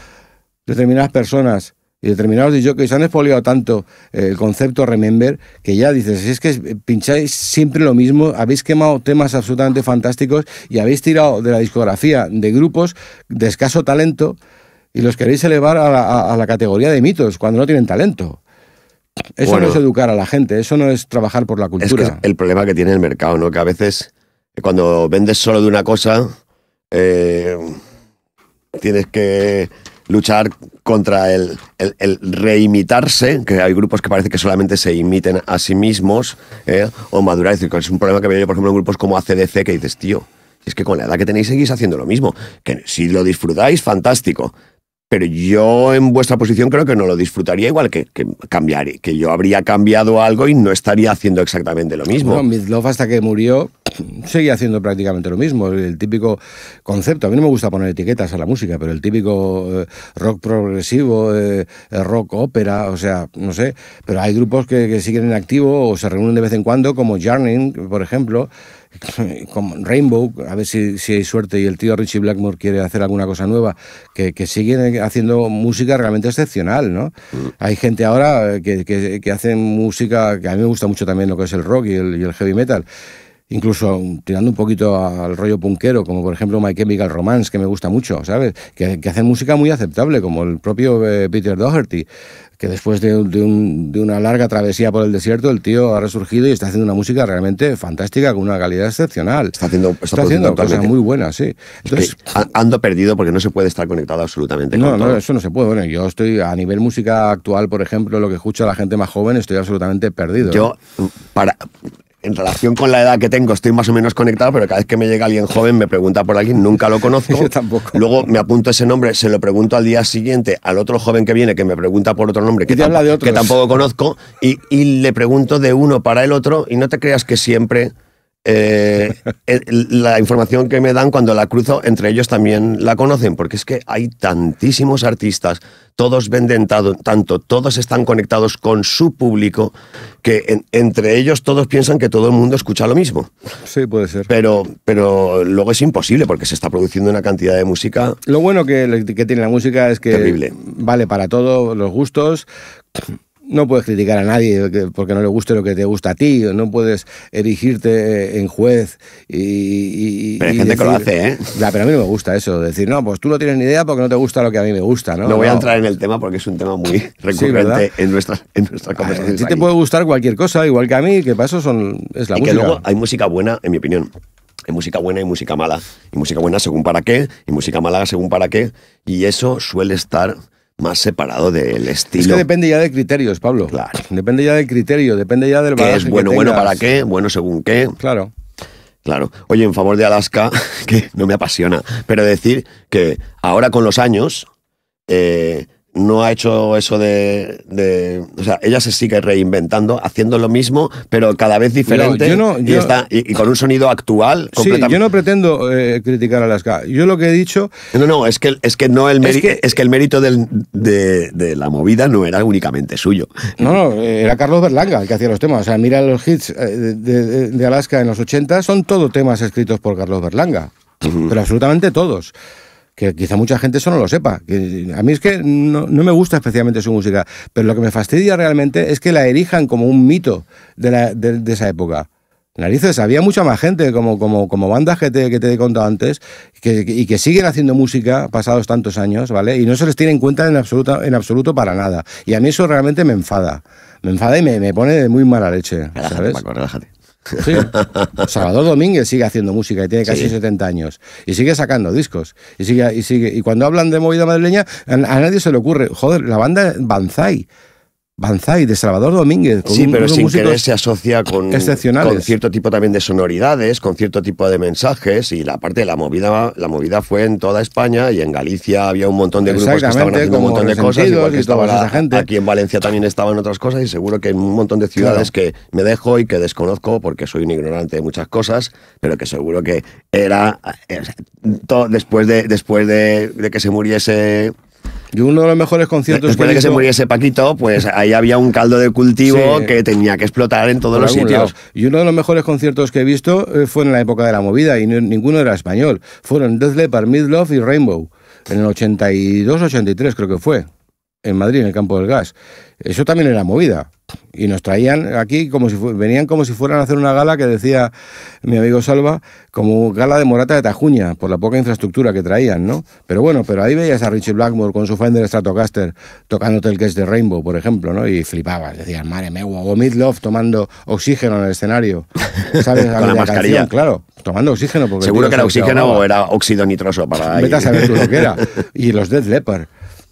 determinadas personas y determinados DJs han expoliado tanto eh, el concepto Remember que ya dices, es que pincháis siempre lo mismo, habéis quemado temas absolutamente fantásticos y habéis tirado de la discografía de grupos de escaso talento y los queréis elevar a a la categoría de mitos cuando no tienen talento. Eso no es educar a la gente, eso no es trabajar por la cultura. Es, que el problema que tiene el mercado, ¿no? Que a veces eh, cuando vendes solo de una cosa, eh, tienes que luchar contra el, reimitarse, que hay grupos que parece que solamente se imiten a sí mismos, ¿eh? o madurar. Es, es un problema que veo yo, por ejemplo, en grupos como ACDC, que dices, tío, es que con la edad que tenéis seguís haciendo lo mismo. Que si lo disfrutáis, fantástico pero yo en vuestra posición creo que no lo disfrutaría igual que, que cambiar, que yo habría cambiado algo y no estaría haciendo exactamente lo mismo. No, Midlov hasta que murió [clears throat] seguía haciendo prácticamente lo mismo, el típico concepto, a mí no me gusta poner etiquetas a la música, pero el típico eh, rock progresivo, eh, eh, rock ópera, o sea, no sé, pero hay grupos que, siguen en activo o se reúnen de vez en cuando, como Jarning, por ejemplo, [laughs] como Rainbow, a ver si, hay suerte y el tío Richie Blackmore quiere hacer alguna cosa nueva, que, que siguen haciendo música realmente excepcional, ¿no? Mm. Hay gente ahora que, que, hace música, que a mí me gusta mucho también lo que es el rock y el, heavy metal, incluso tirando un poquito al rollo punkero como por ejemplo My Chemical Romance, que me gusta mucho, ¿sabes? Que, que hacen música muy aceptable, como el propio eh, Peter Doherty que después de, una larga travesía por el desierto, el tío ha resurgido y está haciendo una música realmente fantástica, con una calidad excepcional. Está haciendo, haciendo cosas muy buenas, sí. ando perdido porque no se puede estar conectado absolutamente no, no, no, eso no se puede. Bueno, yo estoy a nivel música actual, por ejemplo, lo que escucha la gente más joven, estoy absolutamente perdido. Yo, para, en relación con la edad que tengo estoy más o menos conectado, pero cada vez que me llega alguien joven me pregunta por alguien, nunca lo conozco. [laughs] tampoco. Luego me apunto ese nombre, se lo pregunto al día siguiente al otro joven que viene que me pregunta por otro nombre que, tampoco conozco y le pregunto de uno para el otro y no te creas que siempre eh, eh, la información que me dan cuando la cruzo, entre ellos también la conocen, porque es que hay tantísimos artistas, todos venden tanto, todos están conectados con su público, que entre ellos todos piensan que todo el mundo escucha lo mismo. Sí, puede ser. Pero, pero luego es imposible, porque se está produciendo una cantidad de música. Lo bueno que, que tiene la música es que terrible. vale para todos los gustos no puedes criticar a nadie porque no le guste lo que te gusta a ti, no puedes erigirte eh, en juez y... pero hay gente que lo hace, ¿eh? pero a mí no me gusta eso, decir, no, pues tú no tienes ni idea porque no te gusta lo que a mí me gusta, ¿no? No voy a entrar en el tema porque es un tema muy recurrente en nuestras nuestra conversaciones. Sí te puede gustar cualquier cosa, igual que a mí, que para son, es la y que luego hay música buena, en mi opinión. Hay música buena y música mala. Y música buena según para qué, y música mala según para qué. Y eso suele estar más separado del estilo. Es que depende ya de criterios, Pablo. Claro. Depende ya del criterio, depende ya del ¿Qué es bueno, bueno para qué, bueno según qué. Claro. Claro. Oye, en favor de Alaska, [laughs] que no me apasiona, pero decir que ahora con los años eh, no ha hecho eso de, O sea, ella se sigue reinventando, haciendo lo mismo, pero cada vez diferente. y, con un sonido actual sí, yo no pretendo eh, criticar a Alaska. Yo lo que he dicho. No, no, es que, es que, no el, es es que el mérito de, la movida no era únicamente suyo. No, no, era Carlos Berlanga el que hacía los temas. O sea, mira los hits eh, de, Alaska en los 80, son todos temas escritos por Carlos Berlanga. Pero absolutamente todos que quizá mucha gente eso no lo sepa. Que a mí es que no, me gusta especialmente su música, pero lo que me fastidia realmente es que la erijan como un mito de, la, de, esa época. Narices, había mucha más gente, como, como, como bandas que te, que te he contado antes, que, y que siguen haciendo música pasados tantos años, ¿vale? Y no se les tiene en cuenta en absoluto, en absoluto para nada. Y a mí eso realmente me enfada. Me enfada y me, me pone de muy mala leche. ¿sabes? relájate. Sí. Salvador Domínguez sigue haciendo música y tiene casi 70 años y sigue sacando discos y sigue y sigue y cuando hablan de movida madrileña a nadie se le ocurre joder la banda Banzai Banzai de Salvador Domínguez. sí, pero sin querer se asocia con, con, cierto tipo también de sonoridades, con cierto tipo de mensajes y la parte de la movida, la movida fue en toda España y en Galicia había un montón de grupos que estaban haciendo un montón de cosas, igual que aquí en Valencia también estaban otras cosas y seguro que hay un montón de ciudades que me dejo y que desconozco porque soy un ignorante de muchas cosas, pero que seguro que era, eh, todo, después de después de que se muriese y uno de los mejores conciertos Después que de que se muriese Paquito, pues ahí había un caldo de cultivo que tenía que explotar en todos los sitios. Y uno de los mejores conciertos que he visto eh, fue en la época de la movida y ninguno era español. Fueron Death Leppard, Midlove y Rainbow en el 82-83 creo que fue en Madrid, en el campo del gas. Eso también era movida. Y nos traían aquí como si venían como si fueran a hacer una gala que decía mi amigo Salva, como gala de Morata de Tajuña, por la poca infraestructura que traían, ¿no? Pero bueno, pero ahí veías a Richie Blackmore con su Fender Stratocaster tocando el es de Rainbow, por ejemplo, ¿no? Y flipabas, decías, madre mía, o Midlove tomando oxígeno en el escenario. [laughs] con la, mascarilla. claro, tomando oxígeno. Seguro que era oxígeno o era óxido nitroso para... Vete a saber tú lo que era. [laughs] Y los Dead Leopard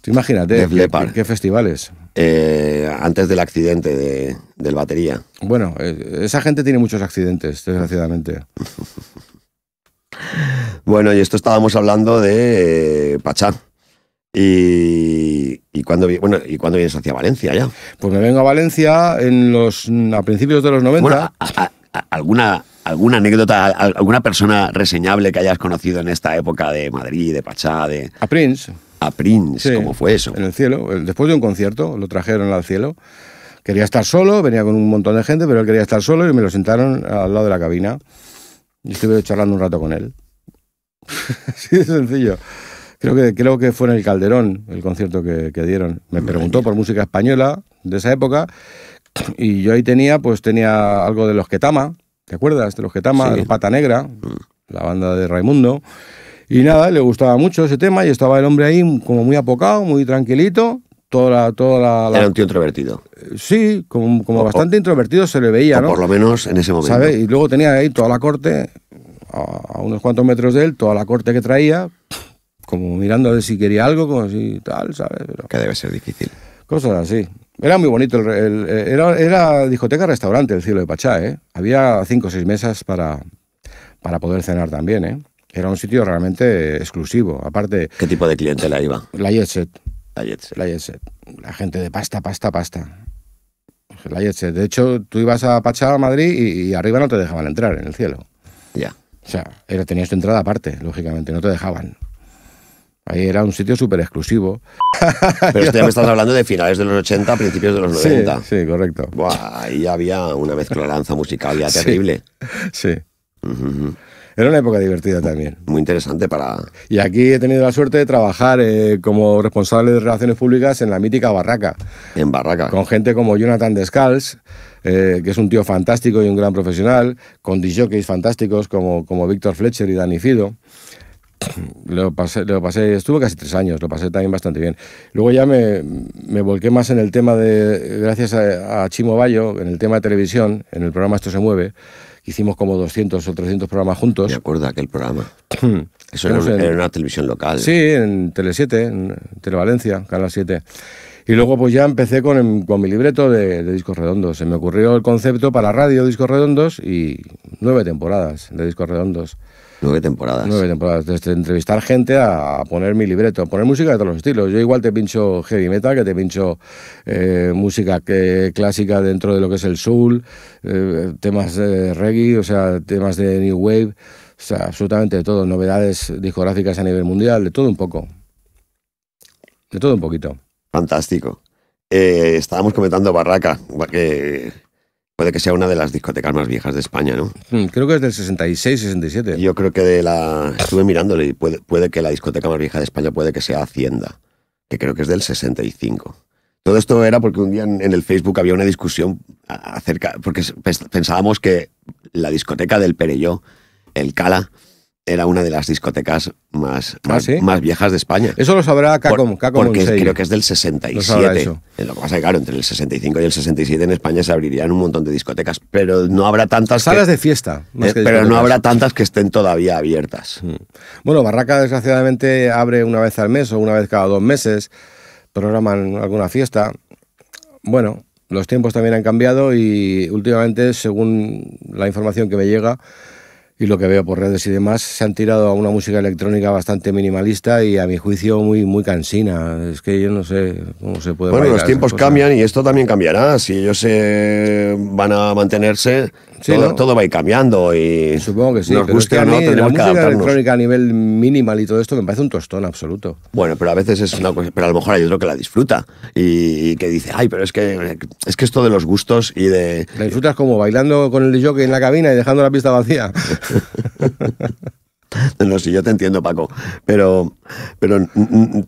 imagínate, ¿qué, qué, festivales? Eh, antes del accidente de, del batería. Bueno, eh, esa gente tiene muchos accidentes, desgraciadamente. bueno, y esto estábamos hablando de eh, Pachá. Y, y, cuando, ¿Y cuando vienes hacia Valencia ya? Pues me vengo a Valencia en los, a principios de los 90. alguna, alguna anécdota, alguna persona reseñable que hayas conocido en esta época de Madrid, de Pachá, de... A Prince a Prince. ¿Cómo fue eso? En el cielo. Después de un concierto, lo trajeron al cielo. Quería estar solo, venía con un montón de gente, pero él quería estar solo y me lo sentaron al lado de la cabina. Y estuve charlando un rato con él. [laughs] Así de sencillo. Creo que, creo que fue en el Calderón el concierto que, que dieron. Me preguntó por música española de esa época y yo ahí tenía, pues tenía algo de los Ketama, ¿te acuerdas? De los Ketama, sí. Pata Negra, mm. la banda de Raimundo. Y nada, le gustaba mucho ese tema y estaba el hombre ahí como muy apocado, muy tranquilito. Toda la, toda la, Era un tío introvertido. Eh, sí, como, bastante introvertido se le veía, ¿no? Por lo menos en ese momento. ¿Sabes? Y luego tenía ahí toda la corte, a, unos cuantos metros de él, toda la corte que traía, como mirando si quería algo, como si tal, ¿sabes? Que debe ser difícil. Cosas así. Era muy bonito, eh, era, era discoteca-restaurante el cielo de Pachá, ¿eh? Había cinco o seis mesas para, para poder cenar también, ¿eh? Era un sitio realmente exclusivo. Aparte. ¿Qué tipo de cliente la iba? La Jet La Jet La Jet La gente de pasta, pasta, pasta. La Jet De hecho, tú ibas a Pachá, a Madrid, y, arriba no te dejaban entrar en el cielo. Ya. O sea, era, tenías tu entrada aparte, lógicamente, no te dejaban. Ahí era un sitio súper exclusivo. [laughs] Pero esto ya me estás hablando de finales de los 80, principios de los 90. Sí, sí correcto. Buah, ahí había una mezcla lanza musical ya terrible. Sí. sí. Era una época divertida también. Muy interesante para... Y aquí he tenido la suerte de trabajar eh, como responsable de relaciones públicas en la mítica Barraca. En Barraca. Con gente como Jonathan Descals, eh, que es un tío fantástico y un gran profesional, con disjockeys fantásticos como, como Víctor Fletcher y Dani Fido. [clears throat] Lo pasé, lo pasé, estuve casi tres años, lo pasé también bastante bien. Luego ya me, me volqué más en el tema de, gracias a, a Chimo Bayo, en el tema de televisión, en el programa Esto se mueve, hicimos como 200 o 300 programas juntos. Me acuerdo de aquel programa. [clears throat] Eso era, en, una televisión local. Sí, en Tele7, en Televalencia, Canal 7. Y luego pues ya empecé con, mi libreto de, discos redondos. Se me ocurrió el concepto para radio discos redondos y nueve temporadas de discos redondos. Nueve temporadas. Nueve temporadas. Desde entrevistar gente a, poner mi libreto, a poner música de todos los estilos. Yo igual te pincho heavy metal, que te pincho eh, música que, clásica dentro de lo que es el soul, eh, temas de reggae, o sea, temas de new wave, o sea, absolutamente de todo. Novedades discográficas a nivel mundial, de todo un poco. De todo un poquito. Fantástico. Eh, estábamos comentando Barraca, que puede que sea una de las discotecas más viejas de España, ¿no? Hmm, creo que es del 66, 67. Yo creo que de la... Estuve mirándole y puede, que la discoteca más vieja de España puede que sea Hacienda, que creo que es del 65. Todo esto era porque un día en el Facebook había una discusión acerca, porque pensábamos que la discoteca del Perelló, el Cala, era una de las discotecas más, ah, más, viejas de España. Eso lo sabrá Cacom. porque creo que es del 67. Eh, lo, que pasa es que, claro, entre el 65 y el 67 en España se abrirían un montón de discotecas, pero no habrá tantas... Salas de fiesta. Eh, pero no habrá tantas que estén todavía abiertas. Mm. Bueno, Barraca desgraciadamente abre una vez al mes o una vez cada dos meses, programan alguna fiesta. Bueno, los tiempos también han cambiado y últimamente, según la información que me llega, y lo que veo por redes y demás, se han tirado a una música electrónica bastante minimalista y a mi juicio muy, muy cansina. Es que yo no sé cómo se puede... Bueno, los tiempos cambian y esto también cambiará. Si ellos se eh, van a mantenerse, todo, va a ir cambiando y Supongo que sí, no, tenemos la electrónica a nivel minimal y todo esto me parece un tostón absoluto. Bueno, pero a veces es una cosa, pero a lo mejor hay otro que la disfruta y, que dice, ay, pero es que es que esto de los gustos y de... La disfrutas como bailando con el jockey en la cabina y dejando la pista vacía. [laughs] [laughs] No, sé, yo te entiendo, Paco, pero, pero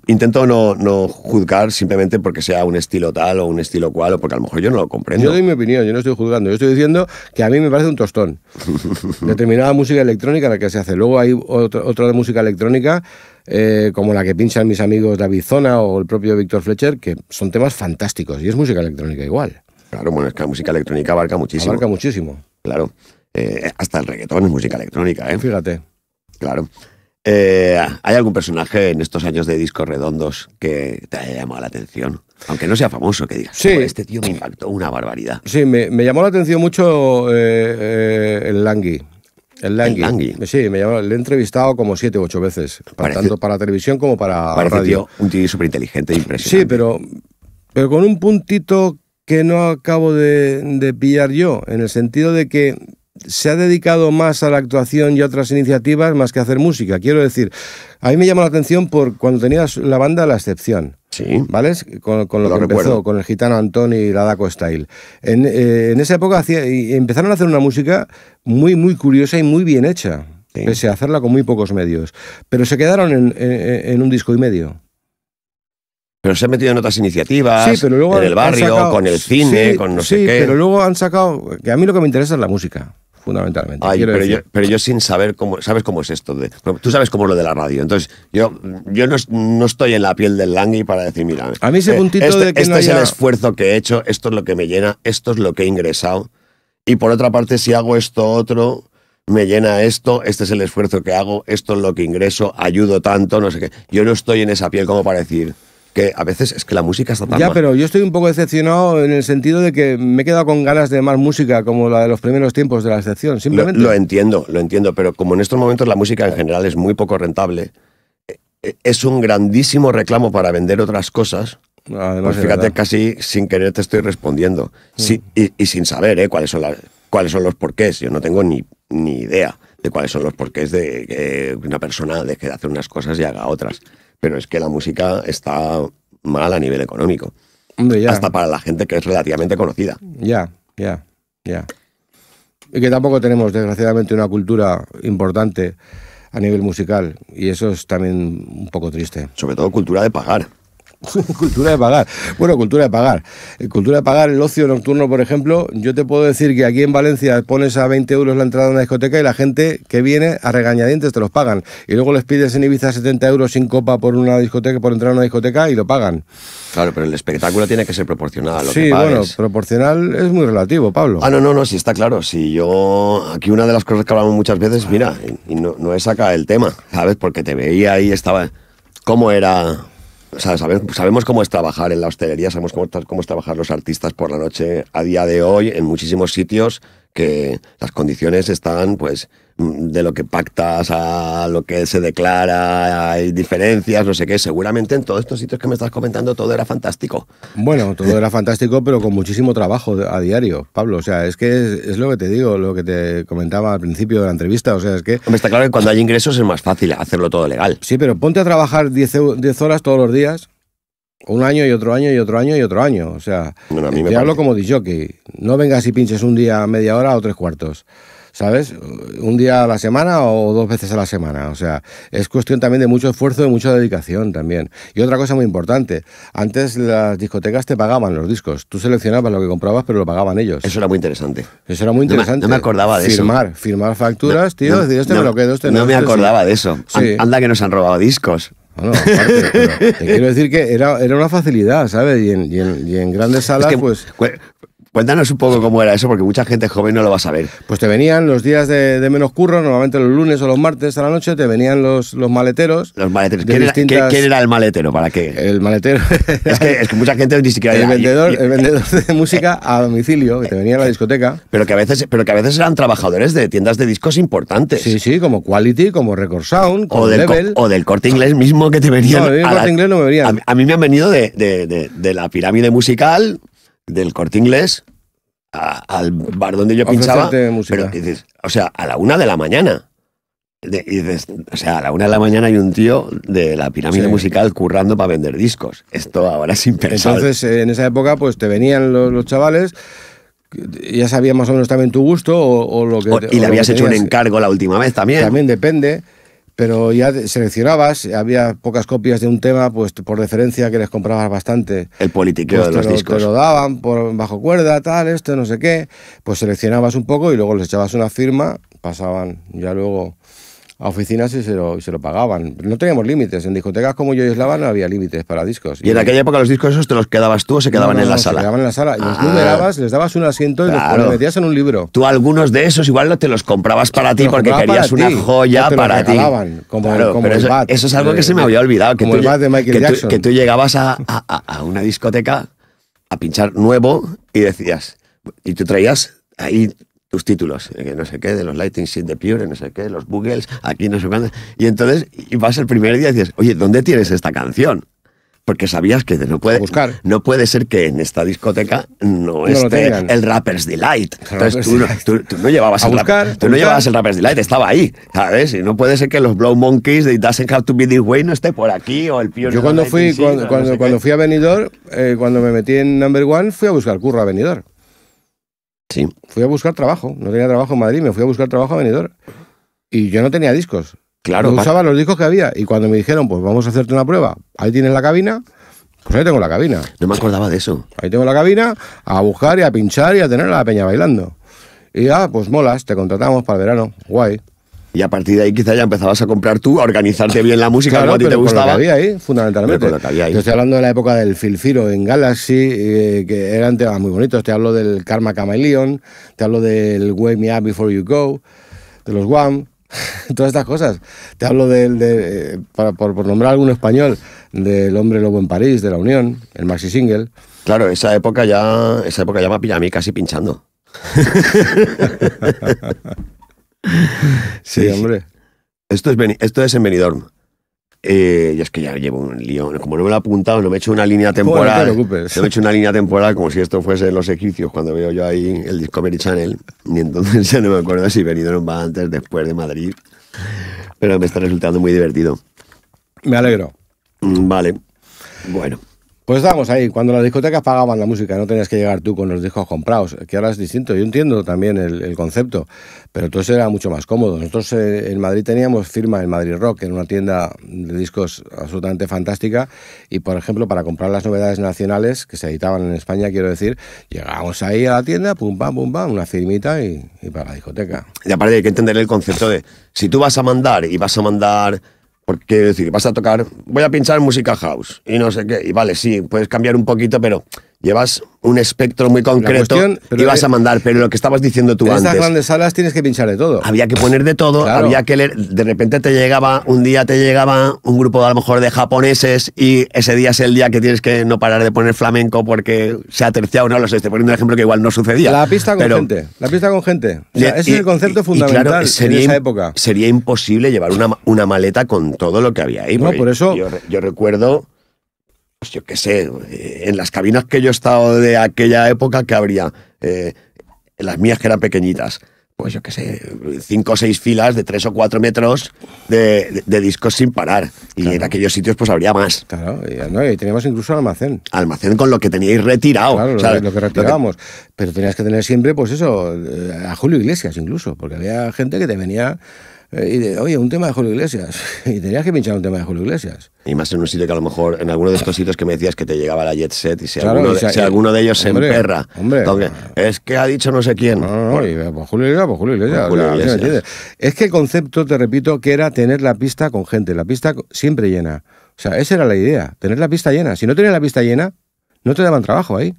intento no, juzgar simplemente porque sea un estilo tal o un estilo cual, o porque a lo mejor yo no lo comprendo. Yo doy mi opinión, yo no estoy juzgando, yo estoy diciendo que a mí me parece un tostón. [laughs] Determinada música electrónica la que se hace. Luego hay otra música electrónica eh, como la que pinchan mis amigos David Zona o el propio Víctor Fletcher, que son temas fantásticos y es música electrónica igual. Claro, bueno, es que la música electrónica abarca muchísimo. Abarca muchísimo. Claro. Eh, hasta el reggaetón es música electrónica, ¿eh? Fíjate. Claro. Eh, ¿Hay algún personaje en estos años de discos redondos que te haya llamado la atención? Aunque no sea famoso, que diga. sí. este tío me impactó una barbaridad. Sí, me, llamó la atención mucho eh, eh, el Langui. El Langui. Sí, me llamó, le he entrevistado como siete u ocho veces, tanto para televisión como para radio. un tío súper inteligente, impresionante. Sí, pero, pero con un puntito que no acabo de pillar yo, en el sentido de que se ha dedicado más a la actuación y a otras iniciativas más que a hacer música. Quiero decir, a mí me llamó la atención por cuando tenías la banda La Excepción. Sí. ¿Vale? Con, lo, que empezó, con el gitano Antón y la Daco Style. En, eh, esa época empezaron a hacer una música muy, muy curiosa y muy bien hecha, pese a hacerla con muy pocos medios. Pero se quedaron en, un disco y medio. Pero se han metido en otras iniciativas, en el barrio, con el cine, con no sé qué. Pero luego han sacado, que a mí lo que me interesa es la música fundamentalmente. pero, yo, sin saber cómo, ¿sabes cómo es esto? De, tú sabes cómo es lo de la radio. Entonces, yo, yo no, estoy en la piel del Langui para decir, mira, a mí eh, puntito este, este es el esfuerzo que he hecho, esto es lo que me llena, esto es lo que he ingresado. Y por otra parte, si hago esto otro, me llena esto, este es el esfuerzo que hago, esto es lo que ingreso, ayudo tanto, no sé qué. Yo no estoy en esa piel como para decir que a veces es que la música está tan Ya, pero yo estoy un poco decepcionado en el sentido de que me he quedado con ganas de más música como la de los primeros tiempos de la excepción simplemente. Lo, entiendo, lo entiendo, pero como en estos momentos la música en general es muy poco rentable, e-, e-, es un grandísimo reclamo para vender otras cosas. Ah, pues fíjate, casi sin querer te estoy respondiendo. Mm. Sí, y, sin saber ¿eh? cuáles, son cuáles son los porqués. Yo no tengo ni, ni idea de cuáles son los porqués de que una persona deje de hacer unas cosas y haga otras pero es que la música está mal a nivel económico. Hasta para la gente que es relativamente conocida. Ya, ya, ya. Y que tampoco tenemos, desgraciadamente, una cultura importante a nivel musical. Y eso es también un poco triste. Sobre todo cultura de pagar. [laughs] cultura de pagar. Bueno, cultura de pagar. Eh, cultura de pagar, el ocio nocturno, por ejemplo, yo te puedo decir que aquí en Valencia pones a 20 euros la entrada a una discoteca y la gente que viene a regañadientes te los pagan. Y luego les pides en Ibiza 70 euros sin copa por una discoteca, por entrar a una discoteca y lo pagan. Claro, pero el espectáculo tiene que ser proporcional sí, bueno, proporcional es muy relativo, Pablo. Ah, no, no, no, sí, está claro. Si yo... Aquí una de las cosas que hablamos muchas veces, mira, y no, no es acá el tema, ¿sabes? Porque te veía ahí estaba... ¿Cómo era sabemos, cómo es trabajar en la hostelería, sabemos cómo, cómo es trabajar los artistas por la noche a día de hoy en muchísimos sitios que las condiciones están, pues, de lo que pactas a lo que se declara, hay diferencias, no sé qué. Seguramente en todos estos sitios que me estás comentando todo era fantástico. Bueno, todo era fantástico, pero con muchísimo trabajo a diario, Pablo. O sea, es que es, lo que te digo, lo que te comentaba al principio de la entrevista. O sea, es que. Está claro que cuando hay ingresos es más fácil hacerlo todo legal. Sí, pero ponte a trabajar 10 horas todos los días un año y otro año y otro año y otro año. O sea, te hablo como que No vengas y pinches un día media hora o tres cuartos. ¿Sabes? Un día a la semana o dos veces a la semana. O sea, es cuestión también de mucho esfuerzo y mucha dedicación también. Y otra cosa muy importante, antes las discotecas te pagaban los discos. Tú seleccionabas lo que comprabas, pero lo pagaban ellos. Eso era muy interesante. Eso era muy interesante. No me, acordaba de firmar, eso. Firmar facturas, tío. decir, este me lo quedo, este no. me este acordaba de eso. Sí. Anda que nos han robado discos. Bueno, te quiero decir que era, era una facilidad, ¿sabes? Y en, y grandes salas, pues. Cuéntanos un poco cómo era eso, porque mucha gente joven no lo va a saber. Pues te venían los días de, menos curro, normalmente los lunes o los martes a la noche, te venían los, los maleteros. Los maleteros. ¿Quién, era, el maletero? ¿Para qué? El maletero. [laughs] es, que, mucha gente ni siquiera... El, vendedor, el [laughs] vendedor de música a domicilio, que te venía a la discoteca. Pero que a veces, pero que a veces eran trabajadores de tiendas de discos importantes. Sí, sí, como Quality, como Record Sound, como o del Level. o del corte inglés mismo que te venían. No, el corte no me A, mí me han venido de, de, de la pirámide musical, del corte inglés al bar donde yo pinchaba. Pero dices, o sea, a la una de la mañana. o sea, a la una de la mañana hay un tío de la pirámide musical currando para vender discos. Esto ahora es impensable. Entonces, en esa época, pues te venían los, chavales ya sabía más o menos también tu gusto o, lo que... y le habías hecho un encargo la última vez también. También depende pero ya seleccionabas, había pocas copias de un tema, pues por referencia que les comprabas bastante. El politiqueo pues de los discos. Te lo daban por bajo cuerda, tal, esto, no sé qué. Pues seleccionabas un poco y luego les echabas una firma, pasaban ya luego a oficinas y se lo, pagaban. No teníamos límites. En discotecas como yo y Slava no había límites para discos. ¿Y, en aquella época los discos esos te los quedabas tú o se quedaban en la sala? Se quedaban en la sala. Y los ah. numerabas, les dabas un asiento y los, metías en un libro. Tú algunos de esos igual no te los comprabas para ti porque querías una joya para ti. eso, es algo que se me había olvidado. Que, tú, llegabas a, a una discoteca a pinchar nuevo y decías... Y tú traías ahí tus títulos, eh, que no sé qué, de los Lightings in the Pure, no sé qué, los Googles, aquí no sé cuándo. Y entonces vas el primer día y dices, oye, ¿dónde tienes esta canción? Porque sabías que no puede, buscar. no puede ser que en esta discoteca no, esté el Rapper's Delight. Entonces tú, no llevabas, el, buscar, Rapper's Delight, estaba ahí, ¿sabes? Y no puede ser que los Blow Monkeys de It Doesn't Have to Be This Way no esté por aquí o el Pure. Yo cuando, fui, cuando, cuando, fui a Benidorm, eh, cuando me metí en Number One, fui a buscar curro a Benidorm fui a buscar trabajo. No tenía trabajo en Madrid, me fui a buscar trabajo a Benidorm. Y yo no tenía discos. Claro. usaba los discos que había. Y cuando me dijeron, pues vamos a hacerte una prueba, ahí tienes la cabina, pues ahí tengo la cabina. No me acordaba de eso. Ahí tengo la cabina a buscar y a pinchar y a tener a la peña bailando. Y ah, pues molas, te contratamos para el verano. Guay. Y a partir de ahí quizá ya empezabas a comprar tú, a organizarte bien la música como a ti te gustaba. Con lo había ahí, fundamentalmente. había ahí. estoy hablando de la época del Filfiro en Galaxy, eh, que eran temas muy bonitos. Te hablo del Karma Chameleon, te hablo del Way Me Up Before You Go, de los Wham, [laughs] todas estas cosas. Te hablo del, de, eh, para, por, nombrar algún español, del Hombre Lobo en París, de La Unión, el maxi single. Claro, esa época ya, esa época ya me pilla a mí casi pinchando. [laughs] [laughs] sí, hombre. Esto es, esto es en Benidorm. Eh, y es que ya llevo un lío. Como no me lo he apuntado, no me he hecho una línea temporal. No, te no me he hecho una línea temporal como si esto fuese en los Egipcios cuando veo yo ahí el Discovery Channel. Y entonces [laughs] ya no me acuerdo si Benidorm va antes, después de Madrid. Pero me está resultando muy divertido. Me alegro. Mm, vale. Bueno. Pues estábamos ahí, cuando las discotecas pagaban la música, no tenías que llegar tú con los discos comprados, que ahora es distinto, yo entiendo también el, concepto, pero entonces era mucho más cómodo. Nosotros eh, en Madrid teníamos firma en Madrid Rock, en una tienda de discos absolutamente fantástica, y por ejemplo, para comprar las novedades nacionales que se editaban en España, quiero decir, llegábamos ahí a la tienda, pum, pam, pum, pam, una firmita y, y para la discoteca. Y aparte hay que entender el concepto de, si tú vas a mandar y vas a mandar porque decir, vas a tocar, voy a pinchar música house y no sé qué, y vale, sí, puedes cambiar un poquito, pero llevas un espectro muy concreto y vas a eh, mandar, pero lo que estabas diciendo tú antes. En estas grandes salas tienes que pinchar de todo. Había que poner de todo, había que leer. De repente te llegaba, un día te llegaba un grupo a lo mejor de japoneses y ese día es el día que tienes que no parar de poner flamenco porque se ha terciado. No lo sé, estoy poniendo un ejemplo que igual no sucedía. La pista con gente, la pista con gente. ese es el concepto fundamental en esa época. Sería imposible llevar una, maleta con todo lo que había ahí. No, por eso. yo recuerdo pues yo qué sé, eh, en las cabinas que yo he estado de aquella época que habría, eh, las mías que eran pequeñitas, pues yo qué sé, cinco o seis filas de tres o cuatro metros de, discos sin parar. Y en aquellos sitios pues habría más. Claro, y, teníamos incluso almacén. Almacén con lo que teníais retirado. Claro, o lo, que, retirábamos. Pero tenías que tener siempre, pues eso, eh, a Julio Iglesias incluso, porque había gente que te venía eh, y oye, un tema de Julio Iglesias. [laughs] Y tenías que pinchar un tema de Julio Iglesias. Y más en un sitio que a lo mejor, en alguno de estos sitios que me decías que te llegaba la jet set y si, alguno, de ellos se emperra. Hombre, es que ha dicho no sé quién. Pues Julio Iglesias, pues Julio pues es que el concepto, te repito, que era tener la pista con gente, la pista siempre llena. O sea, esa era la idea, tener la pista llena. Si no tenías la pista llena, no te daban trabajo ahí.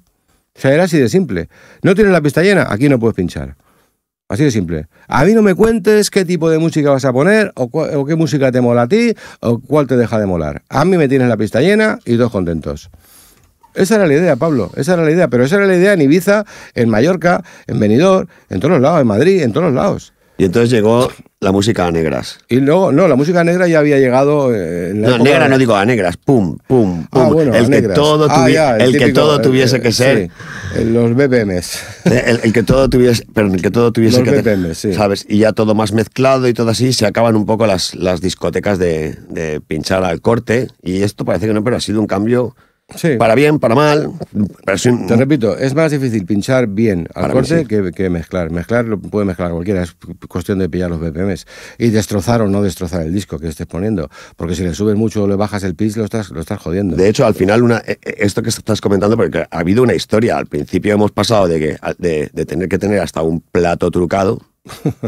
O sea, era así de simple. No tienes la pista llena, aquí no puedes pinchar. Así de simple. A mí no me cuentes qué tipo de música vas a poner o, qué música te mola a ti o cuál te deja de molar. A mí me tienes la pista llena y dos contentos. Esa era la idea, Pablo, esa era la idea, pero esa era la idea en Ibiza, en Mallorca, en Benidorm, en todos los lados, en Madrid, en todos los lados. Y entonces llegó la música a negras. Y luego, no, la música negra ya había llegado. Eh, la no, negra no digo a negras, pum, pum, pum. Eh, el, que todo, tuviese que ser. los BPMs. El, que todo tuviese, el que todo tuviese los que BPMs, sí. ¿Sabes? Y ya todo más mezclado y todo así, se acaban un poco las, las discotecas de pinchar al corte. Y esto parece que no, pero ha sido un cambio Sí. Para bien, para mal. Te repito, es más difícil pinchar bien al corte que, mezclar. Mezclar lo puede mezclar cualquiera, es cuestión de pillar los BPMs. Y destrozar o no destrozar el disco que estés poniendo. Porque si le subes mucho o le bajas el pitch, lo estás, lo estás jodiendo. De hecho, al final, una, e, e, esto que estás comentando, porque ha habido una historia. Al principio hemos pasado de, que, de, tener que tener hasta un plato trucado.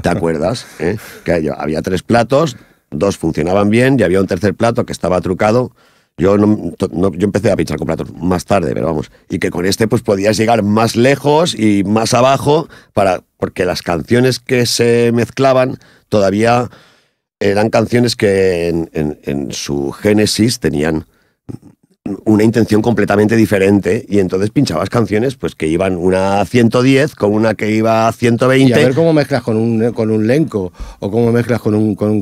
¿Te acuerdas? [laughs] ¿Eh? Que había tres platos, dos funcionaban bien y había un tercer plato que estaba trucado yo, no, yo empecé a pinchar con platos más tarde, pero vamos. Y que con este pues podías llegar más lejos y más abajo para, porque las canciones que se mezclaban todavía eran canciones que en, su génesis tenían una intención completamente diferente y entonces pinchabas canciones pues que iban una 110 con una que iba a 120. Y a ver cómo mezclas con un, con un Lenco o cómo mezclas con un, con un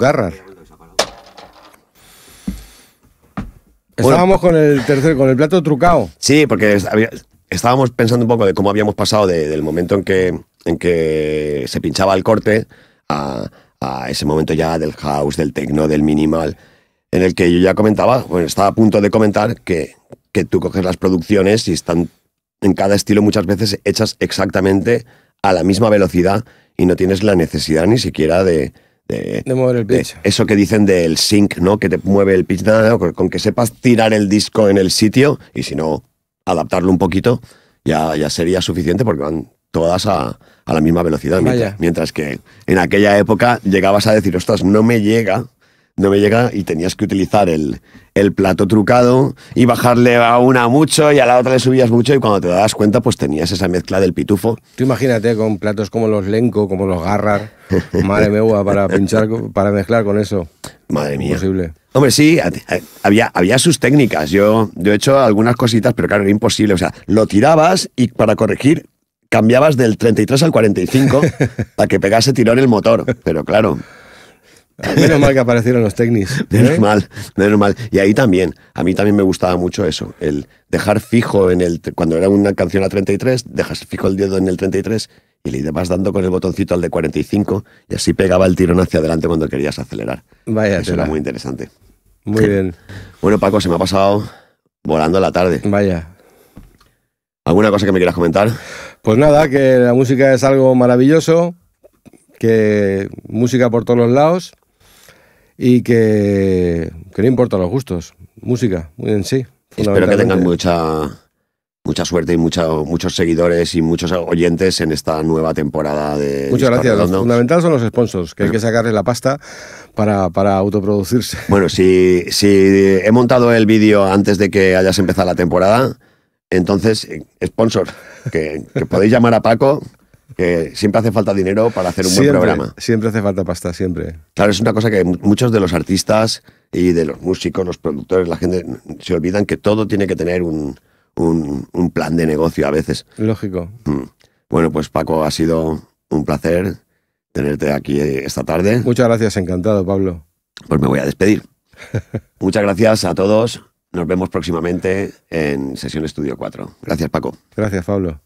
Estábamos con el tercer, con el plato trucado. Sí, porque estábamos pensando un poco de cómo habíamos pasado de, del momento en que, en que se pinchaba el corte a, ese momento ya del house, del techno, del minimal, en el que yo ya comentaba, bueno, estaba a punto de comentar que, que tú coges las producciones y están en cada estilo muchas veces hechas exactamente a la misma velocidad y no tienes la necesidad ni siquiera de, de, mover el pitch. eso que dicen del sync, ¿no? Que te mueve el pitch, con que sepas tirar el disco en el sitio y si no, adaptarlo un poquito, ya, ya sería suficiente porque van todas a, la misma velocidad. mientras, que en aquella época llegabas a decir, ostras, no me llega no me llega y tenías que utilizar el, plato trucado y bajarle a una mucho y a la otra le subías mucho y cuando te das cuenta pues tenías esa mezcla del pitufo. Tú imagínate con platos como los lenco, como los garrar, madre mía, para pinchar, para mezclar con eso. Madre mía. Imposible. Hombre, sí, había, había sus técnicas. Yo, yo he hecho algunas cositas, pero claro, era imposible. O sea, lo tirabas y para corregir cambiabas del 33 al 45 [laughs] para que pegase tirón el motor. Pero claro, Menos mal que aparecieron los técnicos. [laughs] ¿eh? Menos mal, menos mal. Y ahí también, a mí también me gustaba mucho eso, el dejar fijo en el. Cuando era una canción a 33, dejas fijo el dedo en el 33 y le vas dando con el botoncito al de 45 y así pegaba el tirón hacia adelante cuando querías acelerar. Vaya, eso era muy interesante. Muy [laughs] bien. Bueno, Paco, se me ha pasado volando la tarde. Vaya. ¿Alguna cosa que me quieras comentar? Pues nada, que la música es algo maravilloso, que música por todos los lados y que, no importa los gustos. Música, muy en sí. Espero que tengan mucha, mucha suerte y muchos seguidores y muchos oyentes en esta nueva temporada de. Muchas gracias. fundamental son los sponsors, que hay que sacarle la pasta para, para autoproducirse. Bueno, si, si he montado el vídeo antes de que hayas empezado la temporada, entonces, eh, sponsor, que podéis llamar a Paco que siempre hace falta dinero para hacer un buen programa. Siempre hace falta pasta, siempre. Claro, es una cosa que muchos de los artistas y de los músicos, los productores, la gente se olvidan que todo tiene que tener un, un plan de negocio a veces. Lógico. Mm. Bueno, pues Paco, ha sido un placer tenerte aquí esta tarde. Muchas gracias, encantado, Pablo. Pues me voy a despedir. [laughs] Muchas gracias a todos. Nos vemos próximamente en Sesión Estudio 4. Gracias, Paco. Gracias, Pablo.